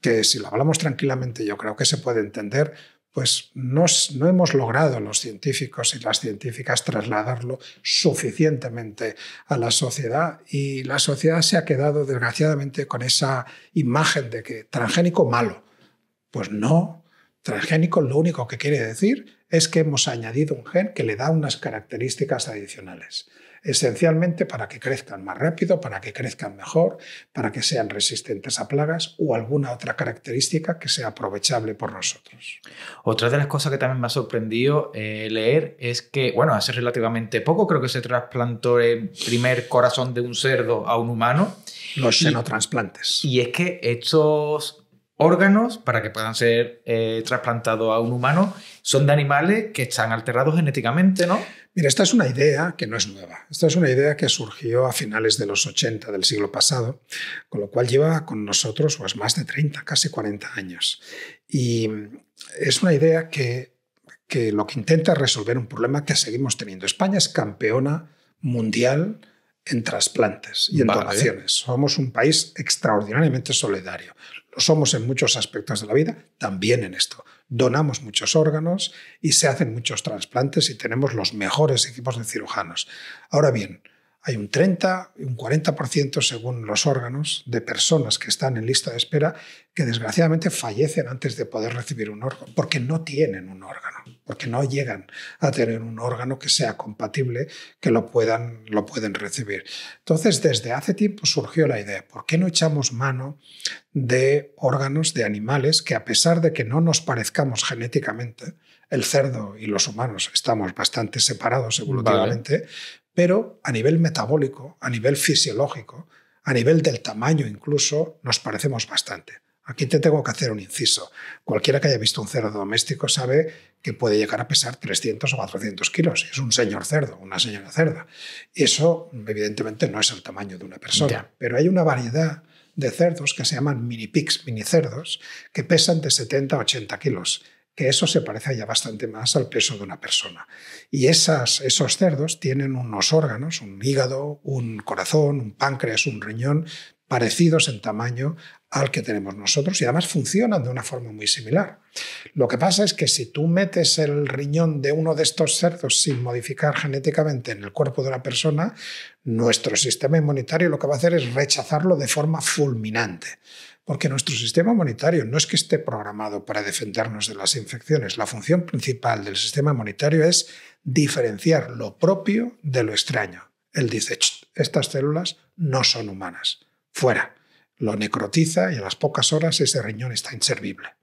que si lo hablamos tranquilamente, yo creo que se puede entender pues no, hemos logrado los científicos y las científicas trasladarlo suficientemente a la sociedad y la sociedad se ha quedado desgraciadamente con esa imagen de que transgénico malo. Pues no, transgénico lo único que quiere decir es que hemos añadido un gen que le da unas características adicionales esencialmente para que crezcan más rápido, para que crezcan mejor, para que sean resistentes a plagas o alguna otra característica que sea aprovechable por nosotros. Otra de las cosas que también me ha sorprendido eh, leer es que, bueno, hace relativamente poco creo que se trasplantó el primer corazón de un cerdo a un humano. Los xenotransplantes. y es que estos órganos para que puedan ser eh, trasplantados a un humano son de animales que están alterados genéticamente, ¿no? Mira, esta es una idea que no es nueva. Esta es una idea que surgió a finales de los 80 del siglo pasado, con lo cual lleva con nosotros más de 30, casi 40 años. Y es una idea que, que lo que intenta resolver un problema que seguimos teniendo. España es campeona mundial en trasplantes y en donaciones. Somos un país extraordinariamente solidario. Lo somos en muchos aspectos de la vida, también en esto. Donamos muchos órganos y se hacen muchos trasplantes y tenemos los mejores equipos de cirujanos. Ahora bien, hay un 30, y un 40% según los órganos de personas que están en lista de espera que desgraciadamente fallecen antes de poder recibir un órgano porque no tienen un órgano porque no llegan a tener un órgano que sea compatible, que lo puedan, lo pueden recibir. Entonces, desde hace tiempo surgió la idea, ¿por qué no echamos mano de órganos de animales que a pesar de que no nos parezcamos genéticamente, el cerdo y los humanos estamos bastante separados evolutivamente, pero a nivel metabólico, a nivel fisiológico, a nivel del tamaño incluso, nos parecemos bastante. Aquí te tengo que hacer un inciso. Cualquiera que haya visto un cerdo doméstico sabe que puede llegar a pesar 300 o 400 kilos. Es un señor cerdo, una señora cerda. Eso, evidentemente, no es el tamaño de una persona. Pero hay una variedad de cerdos que se llaman mini pigs, mini cerdos, que pesan de 70 a 80 kilos que eso se parece ya bastante más al peso de una persona. Y esos cerdos tienen unos órganos, un hígado, un corazón, un páncreas, un riñón, parecidos en tamaño al que tenemos nosotros y además funcionan de una forma muy similar. Lo que pasa es que si tú metes el riñón de uno de estos cerdos sin modificar genéticamente en el cuerpo de una persona, nuestro sistema inmunitario lo que va a hacer es rechazarlo de forma fulminante. Porque nuestro sistema inmunitario no es que esté programado para defendernos de las infecciones. La función principal del sistema inmunitario es diferenciar lo propio de lo extraño. Él dice, estas células no son humanas, fuera lo necrotiza y a las pocas horas ese riñón está inservible.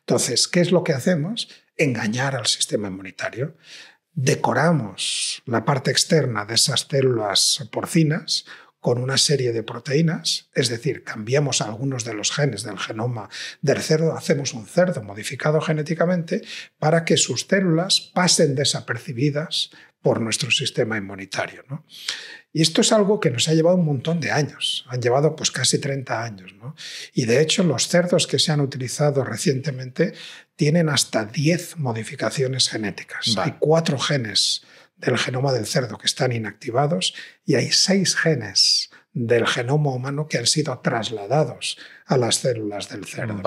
Entonces, ¿qué es lo que hacemos? Engañar al sistema inmunitario. Decoramos la parte externa de esas células porcinas con una serie de proteínas, es decir, cambiamos algunos de los genes del genoma del cerdo, hacemos un cerdo modificado genéticamente para que sus células pasen desapercibidas por nuestro sistema inmunitario. ¿no? Y esto es algo que nos ha llevado un montón de años, han llevado pues casi 30 años. Y de hecho los cerdos que se han utilizado recientemente tienen hasta 10 modificaciones genéticas. Hay cuatro genes del genoma del cerdo que están inactivados y hay seis genes del genoma humano que han sido trasladados a las células del cerdo.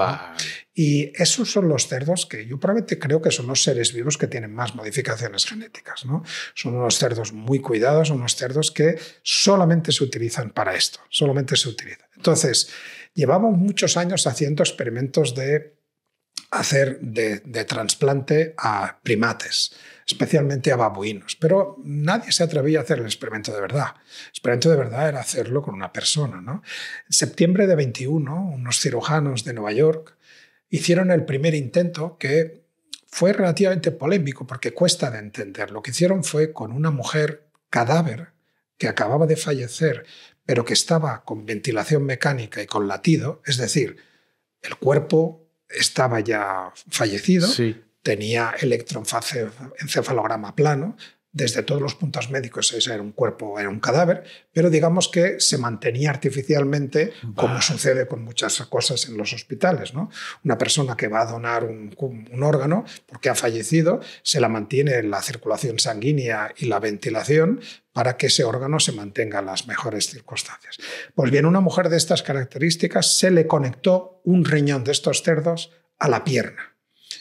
Y esos son los cerdos que yo probablemente creo que son los seres vivos que tienen más modificaciones genéticas. ¿no? Son unos cerdos muy cuidados, unos cerdos que solamente se utilizan para esto, solamente se utilizan. Entonces, llevamos muchos años haciendo experimentos de hacer de, trasplante a primates, especialmente a babuinos. Pero nadie se atrevía a hacer el experimento de verdad. El experimento de verdad era hacerlo con una persona. En septiembre de 21, unos cirujanos de Nueva York hicieron el primer intento que fue relativamente polémico porque cuesta de entender. Lo que hicieron fue con una mujer cadáver que acababa de fallecer, pero que estaba con ventilación mecánica y con latido, es decir, el cuerpo estaba ya fallecido, sí. tenía electroencefalograma plano, desde todos los puntos médicos, ese era un cuerpo, era un cadáver, pero digamos que se mantenía artificialmente, como sucede con muchas cosas en los hospitales. ¿no? Una persona que va a donar un, un, órgano porque ha fallecido, se la mantiene la circulación sanguínea y la ventilación para que ese órgano se mantenga en las mejores circunstancias. Pues bien, una mujer de estas características se le conectó un riñón de estos cerdos a la pierna.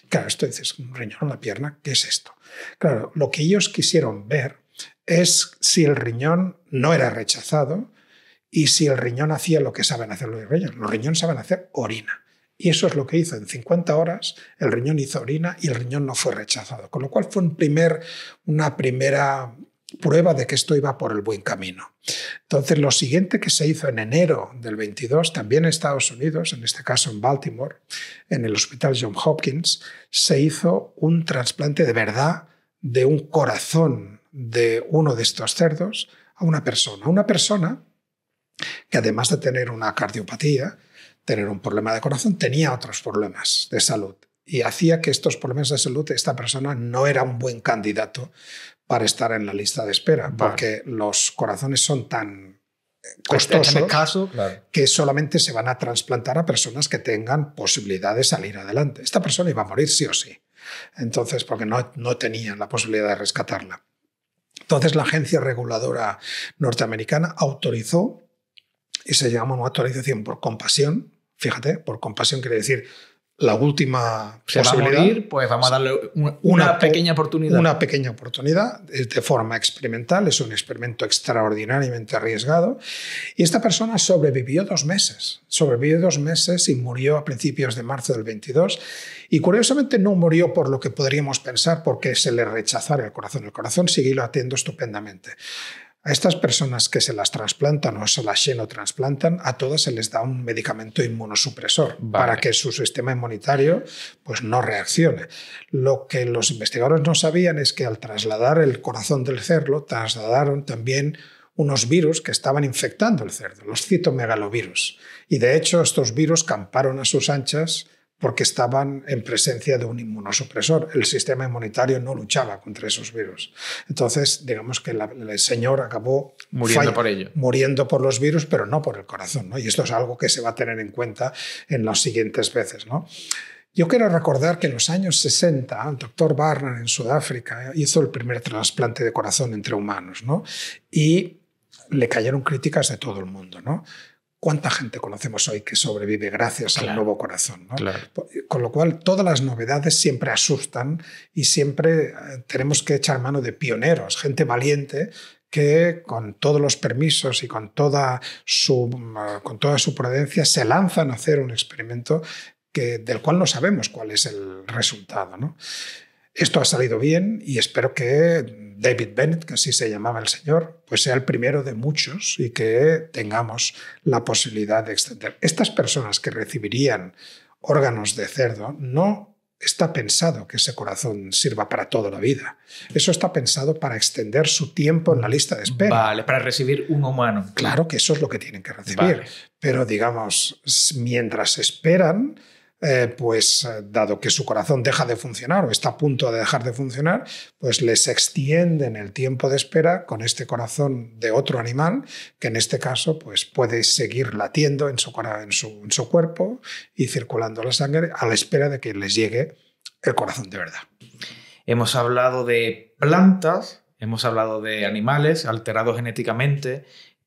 Claro, esto dices, un riñón en la pierna, ¿qué es esto? Claro, lo que ellos quisieron ver es si el riñón no era rechazado y si el riñón hacía lo que saben hacer los riñones. Los riñones saben hacer orina. Y eso es lo que hizo. En 50 horas el riñón hizo orina y el riñón no fue rechazado. Con lo cual fue un primer, una primera prueba de que esto iba por el buen camino. Entonces, lo siguiente que se hizo en enero del 22, también en Estados Unidos, en este caso en Baltimore, en el Hospital John Hopkins, se hizo un trasplante de verdad de un corazón de uno de estos cerdos a una persona. Una persona que además de tener una cardiopatía, tener un problema de corazón, tenía otros problemas de salud y hacía que estos problemas de salud, esta persona no era un buen candidato para estar en la lista de espera, porque los corazones son tan eh, costosos caso, que solamente se van a trasplantar a personas que tengan posibilidad de salir adelante. Esta persona iba a morir sí o sí, entonces porque no, no tenían la posibilidad de rescatarla. Entonces la agencia reguladora norteamericana autorizó, y se llama una autorización por compasión, fíjate, por compasión quiere decir la última posibilidad. pues vamos a darle una, pequeña oportunidad. Una pequeña oportunidad eh, de forma experimental, es un experimento extraordinariamente arriesgado. Y esta persona sobrevivió dos meses, sobrevivió dos meses y murió a principios de marzo del 22. Y curiosamente no murió por lo que podríamos pensar, porque se le rechazara el corazón. El corazón siguió atiendo estupendamente. A estas personas que se las trasplantan o se las xenotransplantan, a todas se les da un medicamento inmunosupresor para que su sistema inmunitario pues, no reaccione. Lo que los investigadores no sabían es que al trasladar el corazón del cerdo, trasladaron también unos virus que estaban infectando el cerdo, los citomegalovirus. Y de hecho, estos virus camparon a sus anchas porque estaban en presencia de un inmunosupresor. El sistema inmunitario no luchaba contra esos virus. Entonces, digamos que el señor acabó muriendo por ello. Muriendo por los virus, pero no por el corazón. Y esto es algo que se va a tener en cuenta en las siguientes veces. ¿no? Yo quiero recordar que en los años 60 el doctor Barnard en Sudáfrica hizo el primer trasplante de corazón entre humanos ¿no? y le cayeron críticas de todo el mundo. ¿no? ¿Cuánta gente conocemos hoy que sobrevive gracias al nuevo corazón? Eh, con lo cual, todas las novedades siempre asustan y siempre eh, tenemos que echar mano de pioneros, gente valiente que con todos los permisos y con toda su, mm, ah, con prudencia se lanzan a hacer un experimento que, del cual no sabemos cuál es el resultado. ¿no? Esto ha salido bien y espero que David Bennett, que así se llamaba el señor, pues sea el primero de muchos y que tengamos la posibilidad de extender. Estas personas que recibirían órganos de cerdo no está pensado que ese corazón sirva para toda la vida. Eso está pensado para extender su tiempo en la lista de espera. Vale, para recibir un humano. Claro que eso es lo que tienen que recibir. Pero digamos, mientras esperan, eh, pues eh, dado que su corazón deja de funcionar o está a punto de dejar de funcionar, pues les extienden el tiempo de espera con este corazón de otro animal, que en este caso pues puede seguir latiendo en su, en su cuerpo y circulando la sangre a la espera de que les llegue el corazón de verdad. Hemos hablado de plantas, hemos hablado de animales alterados genéticamente,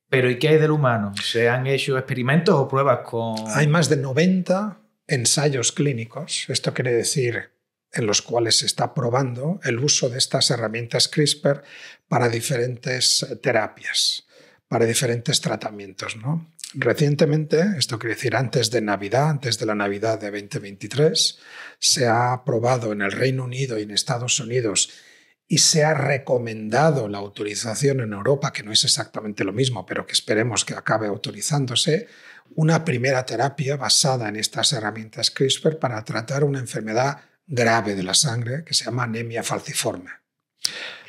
pero ¿y qué hay del humano? ¿Se han hecho experimentos o pruebas con...? Hay más de 90 ensayos clínicos, esto quiere decir en los cuales se está probando el uso de estas herramientas CRISPR para diferentes eh, terapias, para diferentes tratamientos. ¿no? Recientemente, esto quiere decir antes de Navidad, antes de la Navidad de 2023, se ha aprobado en el Reino Unido y en Estados Unidos y se ha recomendado la autorización en Europa, que no es exactamente lo mismo, pero que esperemos que acabe autorizándose, una primera terapia basada en estas herramientas CRISPR para tratar una enfermedad grave de la sangre que se llama anemia falciforme.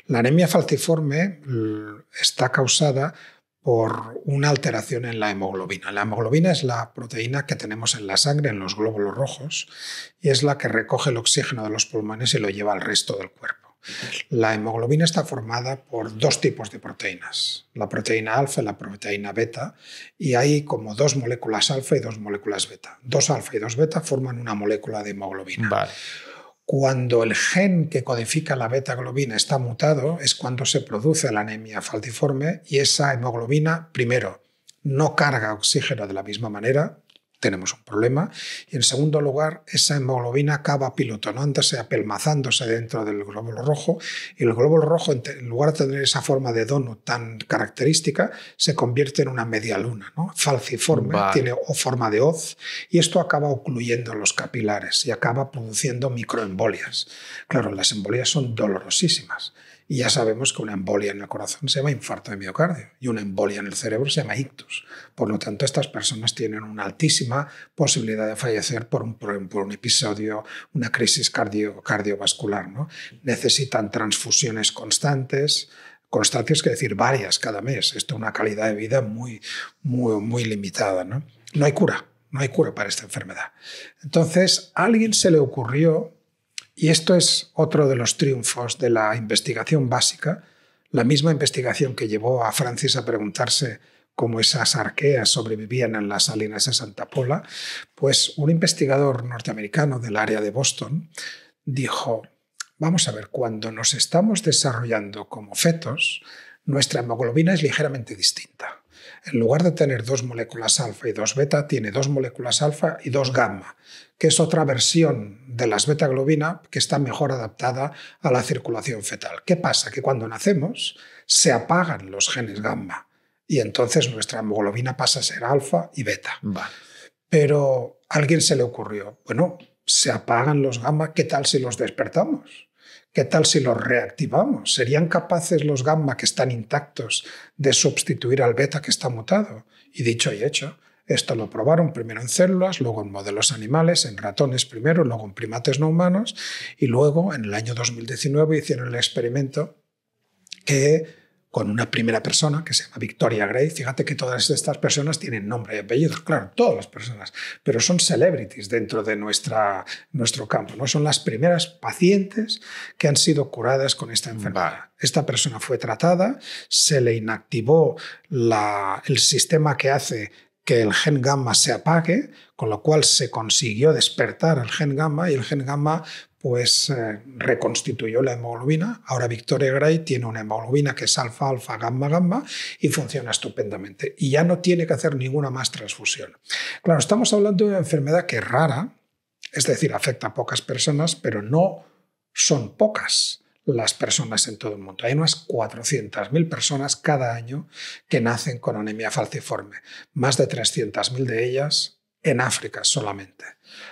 La anemia falciforme mm, está causada por una alteración en la hemoglobina. La hemoglobina es la proteína que tenemos en la sangre, en los glóbulos rojos, y es la que recoge el oxígeno de los pulmones y lo lleva al resto del cuerpo. La hemoglobina está formada por dos tipos de proteínas, la proteína alfa y la proteína beta, y hay como dos moléculas alfa y dos moléculas beta. Dos alfa y dos beta forman una molécula de hemoglobina. Cuando el gen que codifica la beta globina está mutado, es cuando se produce la anemia falciforme y esa hemoglobina, primero, no carga oxígeno de la misma manera, tenemos un problema. Y en segundo lugar, esa hemoglobina acaba pilotonándose, apelmazándose dentro del glóbulo rojo. Y el glóbulo rojo, en lugar de tener esa forma de dono tan característica, se convierte en una media luna, ¿no? falciforme, tiene o forma de hoz. Y esto acaba ocluyendo los capilares y acaba produciendo microembolias. Claro, las embolias son dolorosísimas. Y ya sabemos que una embolia en el corazón se llama infarto de miocardio y una embolia en el cerebro se llama ictus. Por lo tanto, estas personas tienen una altísima posibilidad de fallecer por un, por un episodio, una crisis cardiovascular. ¿no? Necesitan transfusiones constantes, constantes, que decir varias cada mes. Esto es una calidad de vida muy, muy, muy limitada. ¿no? no hay cura, no hay cura para esta enfermedad. Entonces, a alguien se le ocurrió y esto es otro de los triunfos de la investigación básica, la misma investigación que llevó a Francis a preguntarse cómo esas arqueas sobrevivían en las salinas de Santa Pola, pues un investigador norteamericano del área de Boston dijo, vamos a ver, cuando nos estamos desarrollando como fetos, nuestra hemoglobina es ligeramente distinta en lugar de tener dos moléculas alfa y dos beta, tiene dos moléculas alfa y dos gamma, que es otra versión de las beta-globina que está mejor adaptada a la circulación fetal. ¿Qué pasa? Que cuando nacemos se apagan los genes gamma y entonces nuestra hemoglobina pasa a ser alfa y beta. Pero a alguien se le ocurrió, bueno, se apagan los gamma, ¿qué tal si los despertamos? ¿Qué tal si los reactivamos? ¿Serían capaces los gamma que están intactos de sustituir al beta que está mutado? Y dicho y hecho, esto lo probaron primero en células, luego en modelos animales, en ratones primero, luego en primates no humanos y luego en el año 2019 hicieron el experimento que con una primera persona que se llama Victoria Gray. Fíjate que todas estas personas tienen nombre y apellido, claro, todas las personas, pero son celebrities dentro de nuestra, nuestro campo. ¿no? Son las primeras pacientes que han sido curadas con esta enfermedad. Esta persona fue tratada, se le inactivó la, el sistema que hace que el gen gamma se apague, con lo cual se consiguió despertar el gen gamma y el gen gamma pues eh, reconstituyó la hemoglobina. Ahora Victoria Gray tiene una hemoglobina que es alfa, alfa, gamma, gamma y funciona estupendamente. Y ya no tiene que hacer ninguna más transfusión. Claro, estamos hablando de una enfermedad que es rara, es decir, afecta a pocas personas, pero no son pocas las personas en todo el mundo. Hay unas 400.000 personas cada año que nacen con anemia falciforme, más de 300.000 de ellas en África solamente.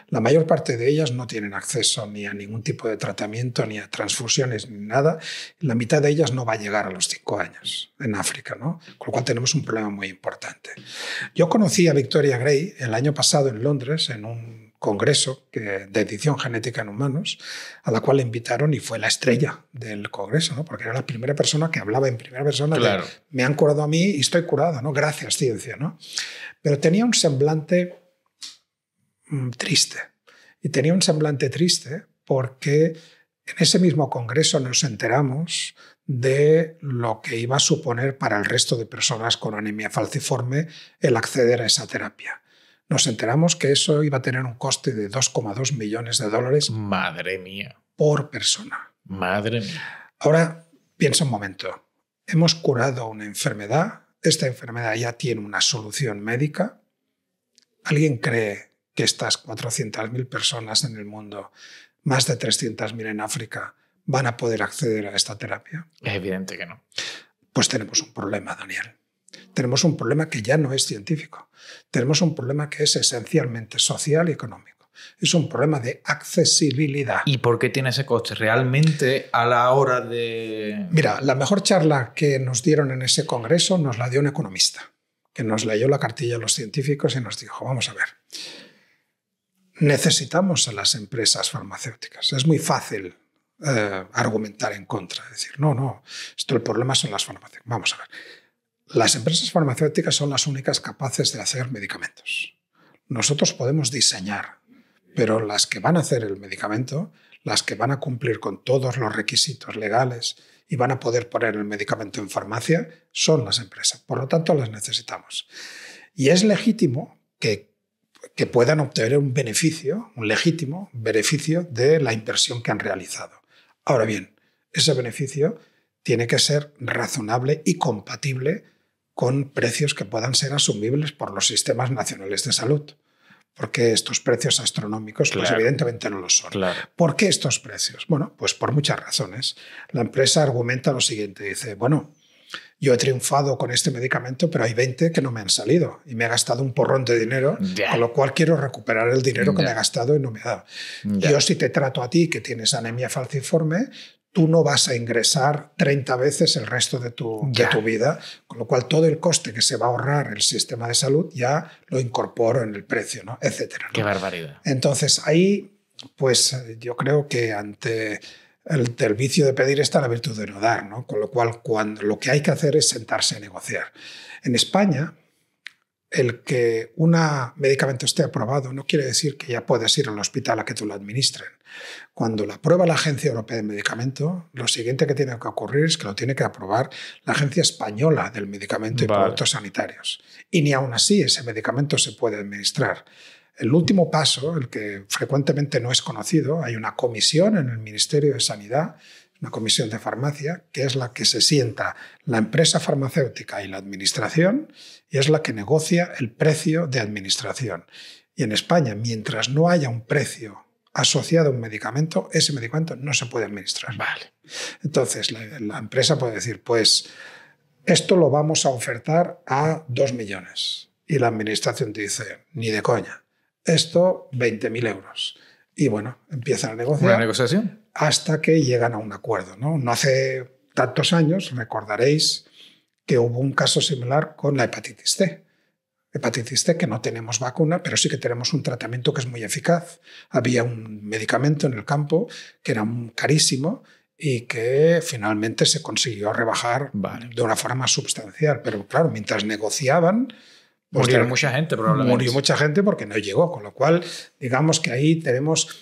La mayor parte de ellas no tienen acceso ni a ningún tipo de tratamiento, ni a transfusiones, ni nada. La mitad de ellas no va a llegar a los cinco años en África, ¿no? Con lo cual tenemos un problema muy importante. Yo conocí a Victoria Gray el año pasado en Londres, en un congreso de edición genética en humanos, a la cual le invitaron y fue la estrella del congreso, ¿no? porque era la primera persona que hablaba en primera persona claro. me han curado a mí y estoy curado. ¿no? gracias ciencia. ¿no? Pero tenía un semblante Mm, triste. Y tenía un semblante triste porque en ese mismo Congreso nos enteramos de lo que iba a suponer para el resto de personas con anemia falciforme el acceder a esa terapia. Nos enteramos que eso iba a tener un coste de 2,2 millones de dólares. Madre mía. Por persona. Madre mía. Ahora piensa un momento. Hemos curado una enfermedad. Esta enfermedad ya tiene una solución médica. ¿Alguien cree que estas 400.000 personas en el mundo, más de 300.000 en África, van a poder acceder a esta terapia? Es evidente que no. Pues tenemos un problema, Daniel. Tenemos un problema que ya no es científico. Tenemos un problema que es esencialmente social y económico. Es un problema de accesibilidad. ¿Y por qué tiene ese coche? Realmente a la hora de... Mira, la mejor charla que nos dieron en ese congreso nos la dio un economista, que nos leyó la cartilla a los científicos y nos dijo, vamos a ver, necesitamos a las empresas farmacéuticas. Es muy fácil eh, argumentar en contra, decir, no, no, esto el problema son las farmacéuticas. Vamos a ver, las empresas farmacéuticas son las únicas capaces de hacer medicamentos. Nosotros podemos diseñar, pero las que van a hacer el medicamento, las que van a cumplir con todos los requisitos legales y van a poder poner el medicamento en farmacia, son las empresas. Por lo tanto, las necesitamos. Y es legítimo que que puedan obtener un beneficio, un legítimo beneficio de la inversión que han realizado. Ahora bien, ese beneficio tiene que ser razonable y compatible con precios que puedan ser asumibles por los sistemas nacionales de salud. Porque estos precios astronómicos, pues evidentemente no lo son. ¿Por qué estos precios? Bueno, pues por muchas razones. La empresa argumenta lo siguiente, dice, bueno, yo he triunfado con este medicamento, pero hay 20 que no me han salido y me he gastado un porrón de dinero, con lo cual quiero recuperar el dinero que me he gastado y no me ha dado. Yo si te trato a ti que tienes anemia falciforme, tú no vas a ingresar 30 veces el resto de tu, vida, con lo cual todo el coste que se va a ahorrar el sistema de salud ya lo incorporo en el precio, ¿no? etcétera. Qué barbaridad. Entonces ahí, pues eh, yo creo que ante el, servicio de pedir está en la virtud de no dar, ¿no? Con lo cual, cuando, lo que hay que hacer es sentarse a negociar. En España, el que un medicamento esté aprobado no quiere decir que ya puedes ir al hospital a que tú lo administren. Cuando lo aprueba la Agencia Europea de Medicamentos, lo siguiente que tiene que ocurrir es que lo tiene que aprobar la Agencia Española del Medicamento y Productos Sanitarios. Y ni aún así ese medicamento se puede administrar. El último paso, el que frecuentemente no es conocido, hay una comisión en el Ministerio de Sanidad, una comisión de farmacia, que es la que se sienta la empresa farmacéutica y la administración y es la que negocia el precio de administración. Y en España, mientras no haya un precio asociado a un medicamento, ese medicamento no se puede administrar. Vale. Entonces, la, la empresa puede decir, pues, esto lo vamos a ofertar a dos millones. Y la administración dice, ni de coña esto 20.000 euros. Y bueno, empiezan a negociar. ¿Una negociación? Hasta que llegan a un acuerdo. No, no hace tantos años, recordaréis que hubo un caso similar con la hepatitis C. Hepatitis C, que no tenemos vacuna, pero sí que tenemos un tratamiento que es muy eficaz. Había un medicamento en el campo que era carísimo y que finalmente se consiguió rebajar de una forma sustancial. Pero claro, mientras negociaban, Murió mucha gente, probablemente. Murió mucha gente porque no llegó, con lo cual, digamos que ahí tenemos.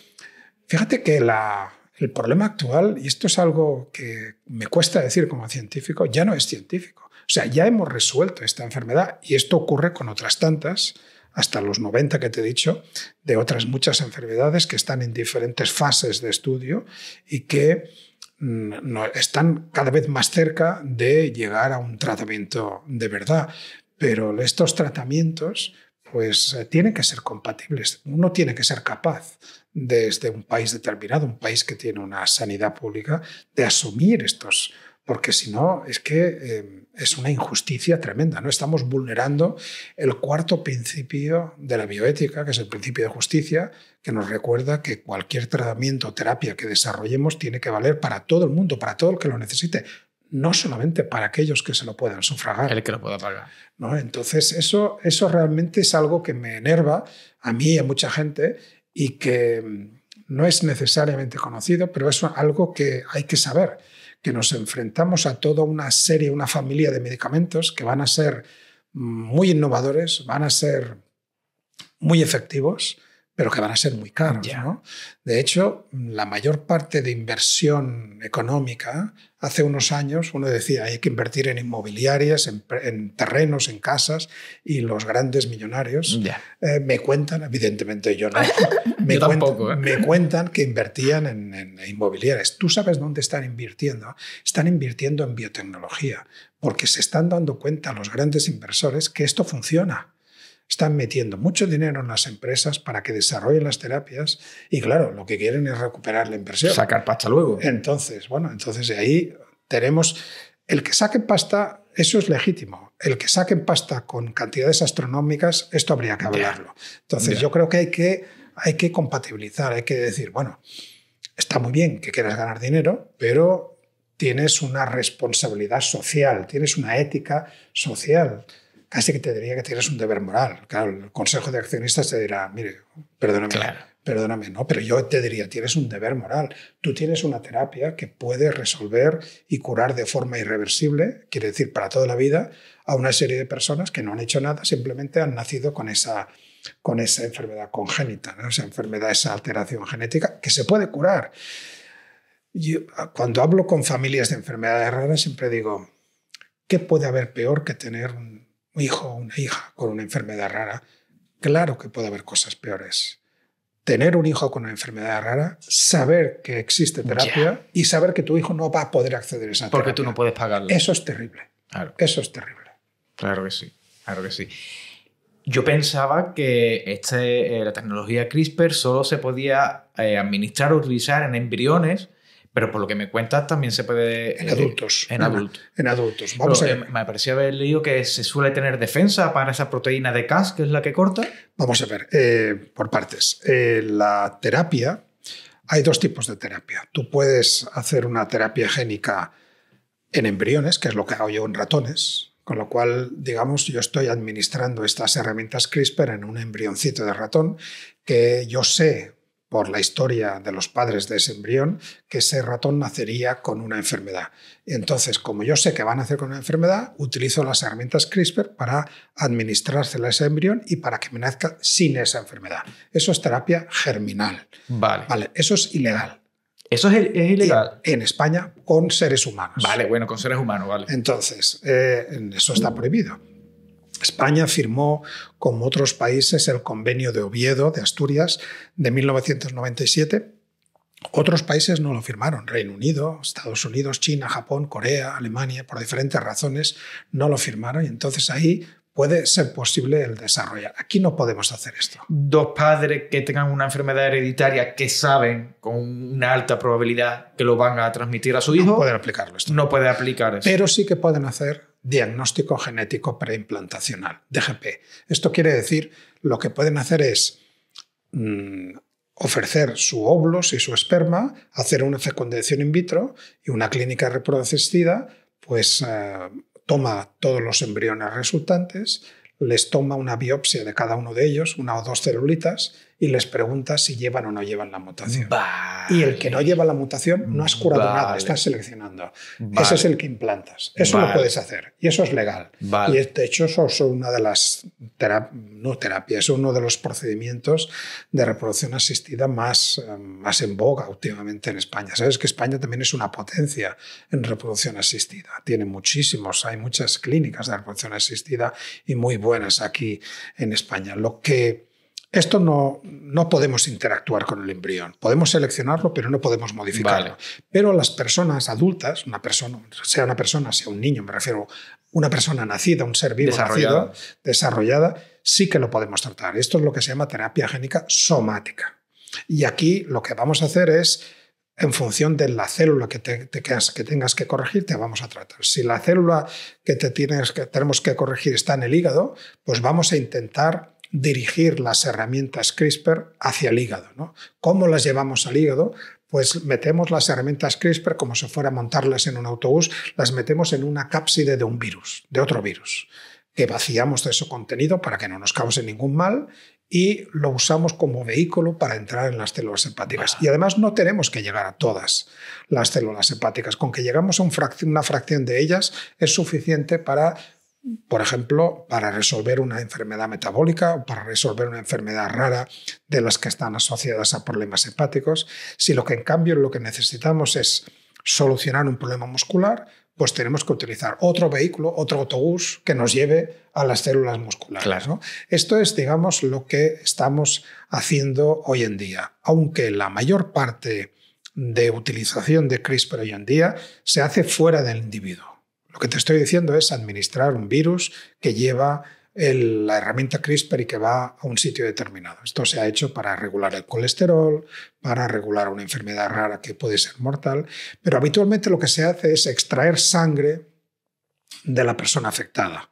Fíjate que la, el problema actual, y esto es algo que me cuesta decir como científico, ya no es científico. O sea, ya hemos resuelto esta enfermedad y esto ocurre con otras tantas, hasta los 90 que te he dicho, de otras muchas enfermedades que están en diferentes fases de estudio y que mm, no, están cada vez más cerca de llegar a un tratamiento de verdad pero estos tratamientos pues eh, tienen que ser compatibles. Uno tiene que ser capaz desde un país determinado, un país que tiene una sanidad pública, de asumir estos, porque si no es que em, es una injusticia tremenda. No estamos vulnerando el cuarto principio de la bioética, que es el principio de justicia, que nos recuerda que cualquier tratamiento o terapia que desarrollemos tiene que valer para todo el mundo, para todo el que lo necesite, no solamente para aquellos que se lo puedan sufragar. El que lo pueda pagar. ¿no? Entonces, eso, eso realmente es algo que me enerva a mí y a mucha gente y que mm, no es necesariamente conocido, pero es algo que hay que saber, que nos enfrentamos a toda una serie, una familia de medicamentos que van a ser muy innovadores, van a ser muy efectivos, pero que van a ser muy caros. De hecho, la mayor parte de inversión económica, hace unos años uno decía, hay que invertir en inmobiliarias, en, terrenos, en casas, y los grandes millonarios eh, me cuentan, evidentemente yo no, ¿eh? me, cuentan, que invertían en, en inmobiliarias. ¿Tú sabes dónde están invirtiendo? Están invirtiendo en biotecnología, porque se están dando cuenta los grandes inversores que esto funciona están metiendo mucho dinero en las empresas para que desarrollen las terapias y claro, lo que quieren es recuperar la inversión. Sacar pasta luego. Entonces, bueno, entonces de ahí tenemos... El que saque pasta, eso es legítimo. El que saquen pasta con cantidades astronómicas, esto habría que hablarlo. Entonces, yo creo que hay, que hay que compatibilizar, hay que decir, bueno, está muy bien que quieras ganar dinero, pero tienes una responsabilidad social, tienes una ética social casi que te diría que tienes un deber moral. Claro, el consejo de accionistas te dirá, mire, perdóname, perdóname, no, pero yo te diría, tienes un deber moral. Tú tienes una terapia que puede resolver y curar de forma irreversible, quiere decir, para toda la vida, a una serie de personas que no han hecho nada, simplemente han nacido con esa con esa enfermedad congénita, ¿no? esa enfermedad, esa alteración genética que se puede curar. Yo, cuando hablo con familias de enfermedades raras siempre digo, ¿qué puede haber peor que tener un un hijo o una hija con una enfermedad rara, claro que puede haber cosas peores. Tener un hijo con una enfermedad rara, saber que existe terapia y saber que tu hijo no va a poder acceder a esa terapia. Porque tú no puedes pagarla. Eso es terrible. Claro. Eso es terrible. Claro que sí. Claro que sí. Yo pensaba que este, eh, la tecnología CRISPR solo se podía eh, administrar o utilizar en embriones pero por lo que me cuentas, también se puede. En eh, adultos. En, adultos. Vamos eh, Me parecía haber leído que se suele tener defensa para esa proteína de Cas, que es la que corta. Vamos a ver, eh, por partes. la terapia. Hay dos tipos de terapia. Tú puedes hacer una terapia génica en embriones, que es lo que hago yo en ratones, con lo cual, digamos, yo estoy administrando estas herramientas CRISPR en un embrioncito de ratón que yo sé por la historia de los padres de ese embrión, que ese ratón nacería con una enfermedad. Entonces, como yo sé que va a nacer con una enfermedad, utilizo las herramientas CRISPR para administrársela a ese embrión y para que me nazca sin esa enfermedad. Eso es terapia germinal. Vale. Vale, eso es ilegal. Eso es, ilegal. En, España con seres humanos. Vale, bueno, con seres humanos, vale. Entonces, eh, eso está prohibido. España firmó, como otros países, el convenio de Oviedo, de Asturias, de 1997. Otros países no lo firmaron. Reino Unido, Estados Unidos, China, Japón, Corea, Alemania, por diferentes razones, no lo firmaron. Y entonces ahí puede ser posible el desarrollar. Aquí no podemos hacer esto. Dos padres que tengan una enfermedad hereditaria que saben con una alta probabilidad que lo van a transmitir a su hijo. No pueden aplicarlo esto. No puede aplicar esto. Pero sí que pueden hacer diagnóstico genético preimplantacional, DGP. Esto quiere decir, lo que pueden hacer es mm, ofrecer su óvulos y su esperma, hacer una fecundación in vitro y una clínica reproducida, pues eh, toma todos los embriones resultantes, les toma una biopsia de cada uno de ellos, una o dos celulitas, y les preguntas si llevan o no llevan la mutación. Y el que no lleva la mutación no has curado nada, estás seleccionando. Ese es el que implantas. Eso lo puedes hacer y eso es legal. Y de hecho eso es una de las no terapias, es uno de los procedimientos de reproducción asistida más, eh, más en boga últimamente en España. Sabes que España también es una potencia en reproducción asistida. Tiene muchísimos, hay muchas clínicas de reproducción asistida y muy buenas aquí en España. Lo que esto no, no podemos interactuar con el embrión. Podemos seleccionarlo, pero no podemos modificarlo. Pero las personas adultas, una persona, sea una persona, sea un niño, me refiero, una persona nacida, un ser vivo desarrollada. desarrollada, sí que lo podemos tratar. Esto es lo que se llama terapia génica somática. Y aquí lo que vamos a hacer es, en función de la célula que, que tengas que corregir, te vamos a tratar. Si la célula que, te tienes, que tenemos que corregir está en el hígado, pues vamos a intentar dirigir las herramientas CRISPR hacia el hígado. ¿Cómo las llevamos al hígado? Pues metemos las herramientas CRISPR como si fuera a montarlas en un autobús, las metemos en una cápside de un virus, de otro virus, que vaciamos de su contenido para que no nos cause ningún mal y lo usamos como vehículo para entrar en las células hepáticas. Ah. Y además no tenemos que llegar a todas las células hepáticas, con que llegamos a una fracción de ellas es suficiente para por ejemplo, para resolver una enfermedad metabólica o para resolver una enfermedad rara de las que están asociadas a problemas hepáticos, si lo que en cambio lo que necesitamos es solucionar un problema muscular, pues tenemos que utilizar otro vehículo, otro autobús que nos lleve a las células musculares. Esto es, digamos, lo que estamos haciendo hoy en día, aunque la mayor parte de utilización de CRISPR hoy en día se hace fuera del individuo. Lo que te estoy diciendo es administrar un virus que lleva la herramienta CRISPR y que va a un sitio determinado. Esto se ha hecho para regular el colesterol, para regular una enfermedad rara que puede ser mortal, pero habitualmente lo que se hace es extraer sangre de la persona afectada.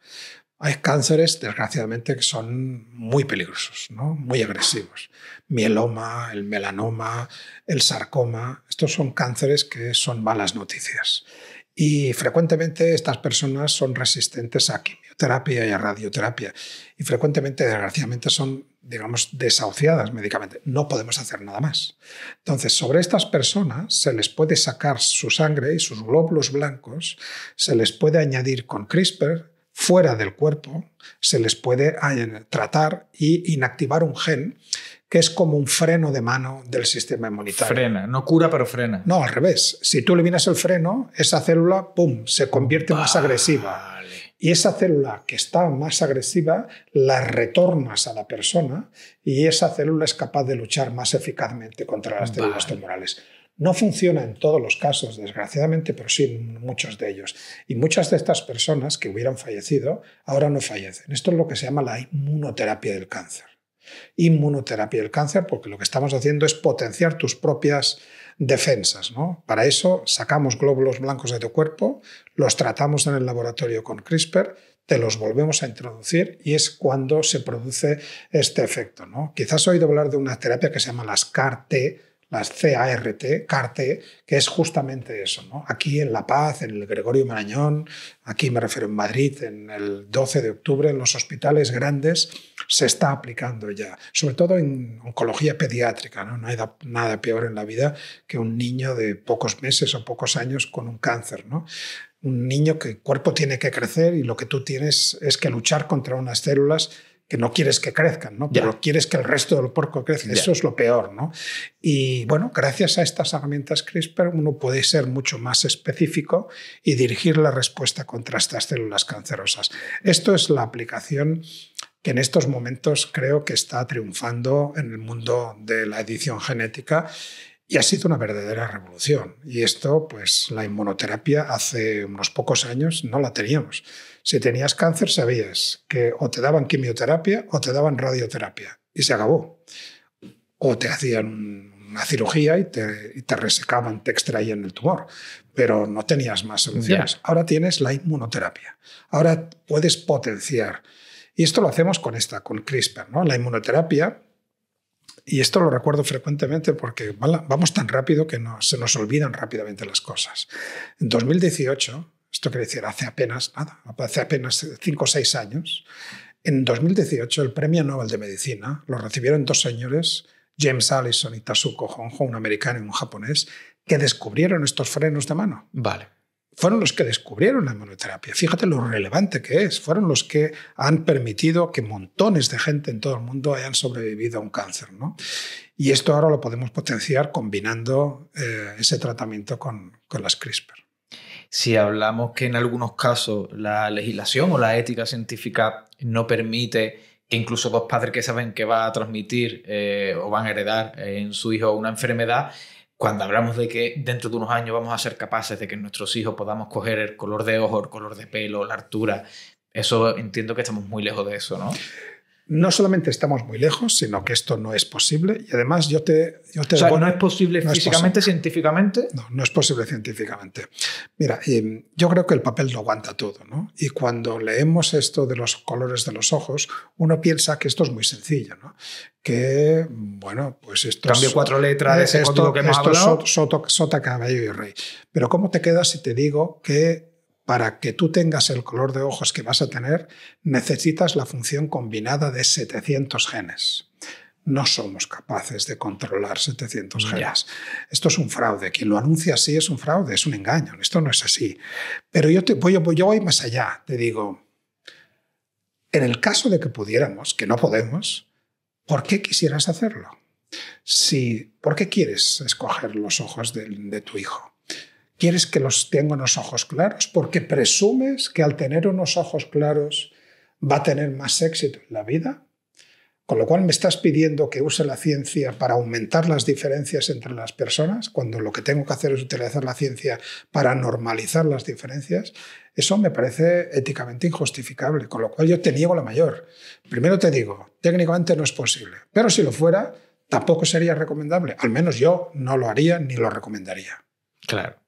Hay cánceres, desgraciadamente, que son muy peligrosos, muy agresivos. Mieloma, el melanoma, el sarcoma, estos son cánceres que son malas noticias. Y frecuentemente estas personas son resistentes a quimioterapia y a radioterapia. Y frecuentemente, desgraciadamente, son, digamos, desahuciadas médicamente. No podemos hacer nada más. Entonces, sobre estas personas se les puede sacar su sangre y sus glóbulos blancos, se les puede añadir con CRISPR fuera del cuerpo, se les puede eh, tratar y inactivar un gen que es como un freno de mano del sistema inmunitario. Frena, no cura, pero frena. No, al revés. Si tú eliminas el freno, esa célula, ¡pum!, se convierte más agresiva. Y esa célula que está más agresiva la retornas a la persona y esa célula es capaz de luchar más eficazmente contra las células tumorales. No funciona en todos los casos, desgraciadamente, pero sí en muchos de ellos. Y muchas de estas personas que hubieran fallecido ahora no fallecen. Esto es lo que se llama la inmunoterapia del cáncer. Inmunoterapia del cáncer, porque lo que estamos haciendo es potenciar tus propias defensas. Para eso sacamos glóbulos blancos de tu cuerpo, los tratamos en el laboratorio con CRISPR, te los volvemos a introducir y es cuando se produce este efecto. ¿no? Quizás has oído hablar de una terapia que se llama las CAR-T, las CART, CARTE, que es justamente eso. Aquí en La Paz, en el Gregorio Marañón, aquí me refiero en Madrid, en el 12 de octubre, en los hospitales grandes, se está aplicando ya, sobre todo en oncología pediátrica. No, hay nada peor en la vida que un niño de pocos meses o pocos años con un cáncer. ¿no? Un niño que el cuerpo tiene que crecer y lo que tú tienes es que luchar contra unas células que no quieres que crezcan, ¿no? pero quieres que el resto del porco crezca. Eso es lo peor. ¿no? Y bueno, gracias a estas herramientas CRISPR uno puede ser mucho más específico y dirigir la respuesta contra estas células cancerosas. Esto es la aplicación que en estos momentos creo que está triunfando en el mundo de la edición genética y ha sido una verdadera revolución. Y esto, pues la inmunoterapia hace unos pocos años no la teníamos. Si tenías cáncer, sabías que o te daban quimioterapia o te daban radioterapia. Y se acabó. O te hacían una cirugía y te, te resecaban, te extraían el tumor. Pero no tenías más soluciones. Ahora tienes la inmunoterapia. Ahora puedes potenciar. Y esto lo hacemos con esta, con CRISPR. ¿no? La inmunoterapia, y esto lo recuerdo frecuentemente porque vamos tan rápido que se nos olvidan rápidamente las cosas. En 2018 esto quiere decir hace apenas nada, apenas 5 o seis años. En 2018, el premio Nobel de Medicina lo recibieron dos señores, James Allison y Tasuko Honjo, un americano y un japonés, que descubrieron estos frenos de mano. Vale fueron los que descubrieron la monoterapia. Fíjate lo relevante que es. Fueron los que han permitido que montones de gente en todo el mundo hayan sobrevivido a un cáncer. ¿no? Y esto ahora lo podemos potenciar combinando eh, ese tratamiento con las CRISPR si hablamos que en algunos casos la legislación o la ética científica no permite que incluso dos padres que saben que va a transmitir eh, o van a heredar eh, en su hijo una enfermedad, cuando hablamos de que dentro de unos años vamos a ser capaces de que nuestros hijos podamos coger el color de ojos, el color de pelo, la altura, eso entiendo que estamos muy lejos de eso, ¿no? no solamente estamos muy lejos, sino que esto no es posible. Y además yo te... Yo te o sea, ¿no es posible físicamente, científicamente? No, no es posible científicamente. Mira, mm, yo creo que el papel lo aguanta todo, ¿no? Y cuando leemos esto de los colores de los ojos, uno piensa que esto es muy sencillo, ¿no? Que, mm, bueno, pues esto... Cambio cuatro letras de eh, esto, que hemos esto hablado. Sota, sota, Caballo y Rey. Pero ¿cómo te quedas si te digo que para que tú tengas el color de ojos que vas a tener, necesitas la función combinada de 700 genes. No somos capaces de controlar 700 genes. Esto es un fraude. Quien lo anuncia así es un fraude, es un engaño. Esto no es así. Pero yo, voy, más allá. Te digo, en el caso de que pudiéramos, que no podemos, ¿por qué quisieras hacerlo? Si, ¿Por qué quieres escoger los ojos de tu hijo? quieres que los tenga unos ojos claros, porque presumes que al tener unos ojos claros va a tener más éxito en la vida. Con lo cual me estás pidiendo que use la ciencia para aumentar las diferencias entre las personas, cuando lo que tengo que hacer es utilizar la ciencia para normalizar las diferencias. Eso me parece éticamente injustificable, con lo cual yo te niego la mayor. Primero te digo, técnicamente no es posible, pero si lo fuera, tampoco sería recomendable. Al menos yo no lo haría ni lo recomendaría. Claro.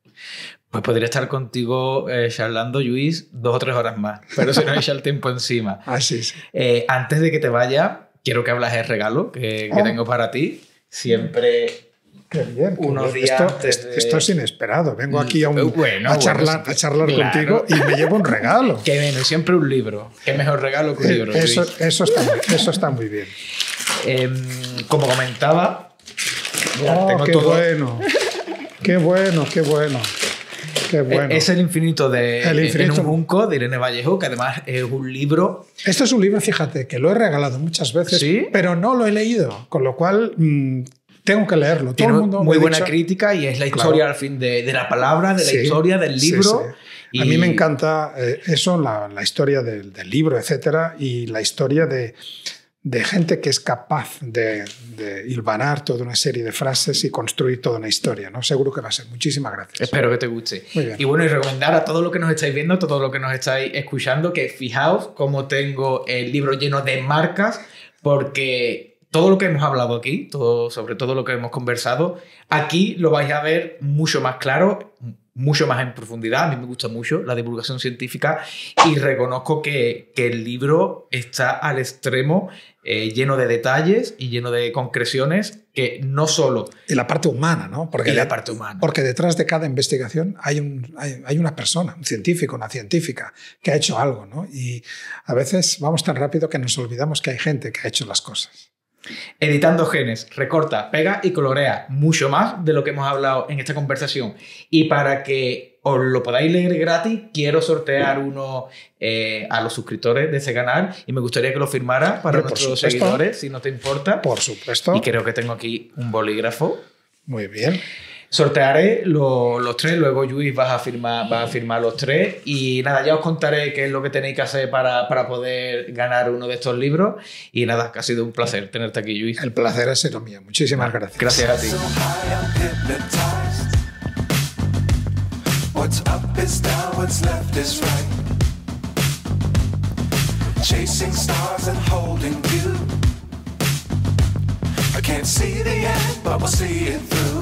Pues podría estar contigo eh, charlando, Luis, dos o tres horas más, pero se nos echa el tiempo encima. Así ah, es. Eh, antes de que te vaya, quiero que hablas el regalo que, oh. tengo para ti. Siempre Qué bien. Unos días esto, esto, es inesperado. Vengo aquí a, un, bueno, a charlar, a charlar contigo y me llevo un regalo. Qué bien, siempre un libro. Qué mejor regalo que un eh, libro. Eso, eso, está, eso está muy bien. Em, como comentaba, oh, tengo todo, bueno. Qué bueno, qué bueno. Eh, bueno. Es El Infinito de un Irene Vallejo, que además es un libro. Esto es un libro, fíjate, que lo he regalado muchas veces, pero no lo he leído, con lo cual mm, tengo que leerlo. Todo Tiene el mundo muy buena crítica y es la historia al fin de, la palabra, de la historia, del libro. A mí me encanta eh, eso, la, historia del, del libro, etcétera, y la historia de de gente que es capaz de, hilvanar toda una serie de frases y construir toda una historia. ¿no? Seguro que va a ser. Muchísimas gracias. Espero que te guste. Y bueno, y recomendar a todo lo que nos estáis viendo, todo lo que nos estáis escuchando, que fijaos cómo tengo el libro lleno de marcas, porque todo lo que hemos hablado aquí, sobre todo lo que hemos conversado, aquí lo vais a ver mucho más claro mucho más en profundidad. A mí me gusta mucho la divulgación científica y reconozco que, el libro está al extremo eh, lleno de detalles y lleno de concreciones que no solo... Y la parte humana, ¿no? Porque la parte humana. Porque detrás de cada investigación hay, hay, hay, una persona, un científico, una científica, que ha hecho algo, ¿no? Y a veces vamos tan rápido que nos olvidamos que hay gente que ha hecho las cosas. Editando genes, recorta, pega y colorea mucho más de lo que hemos hablado en esta conversación. Y para que os lo podáis leer gratis, quiero sortear uno eh, a los suscriptores de ese canal y me gustaría que lo firmara para nuestros seguidores, si no te importa. Por supuesto. Y creo que tengo aquí un bolígrafo. Muy bien. Sortearé los tres, luego Luis vas a firmar, a firmar los tres y nada, ya os contaré qué es lo que tenéis que hacer para, poder ganar uno de estos libros y nada, que ha sido un placer tenerte aquí Luis. El placer ha sido mío, muchísimas gracias. Gracias a ti. chasing stars and holding I can't see the end, but we'll see it through.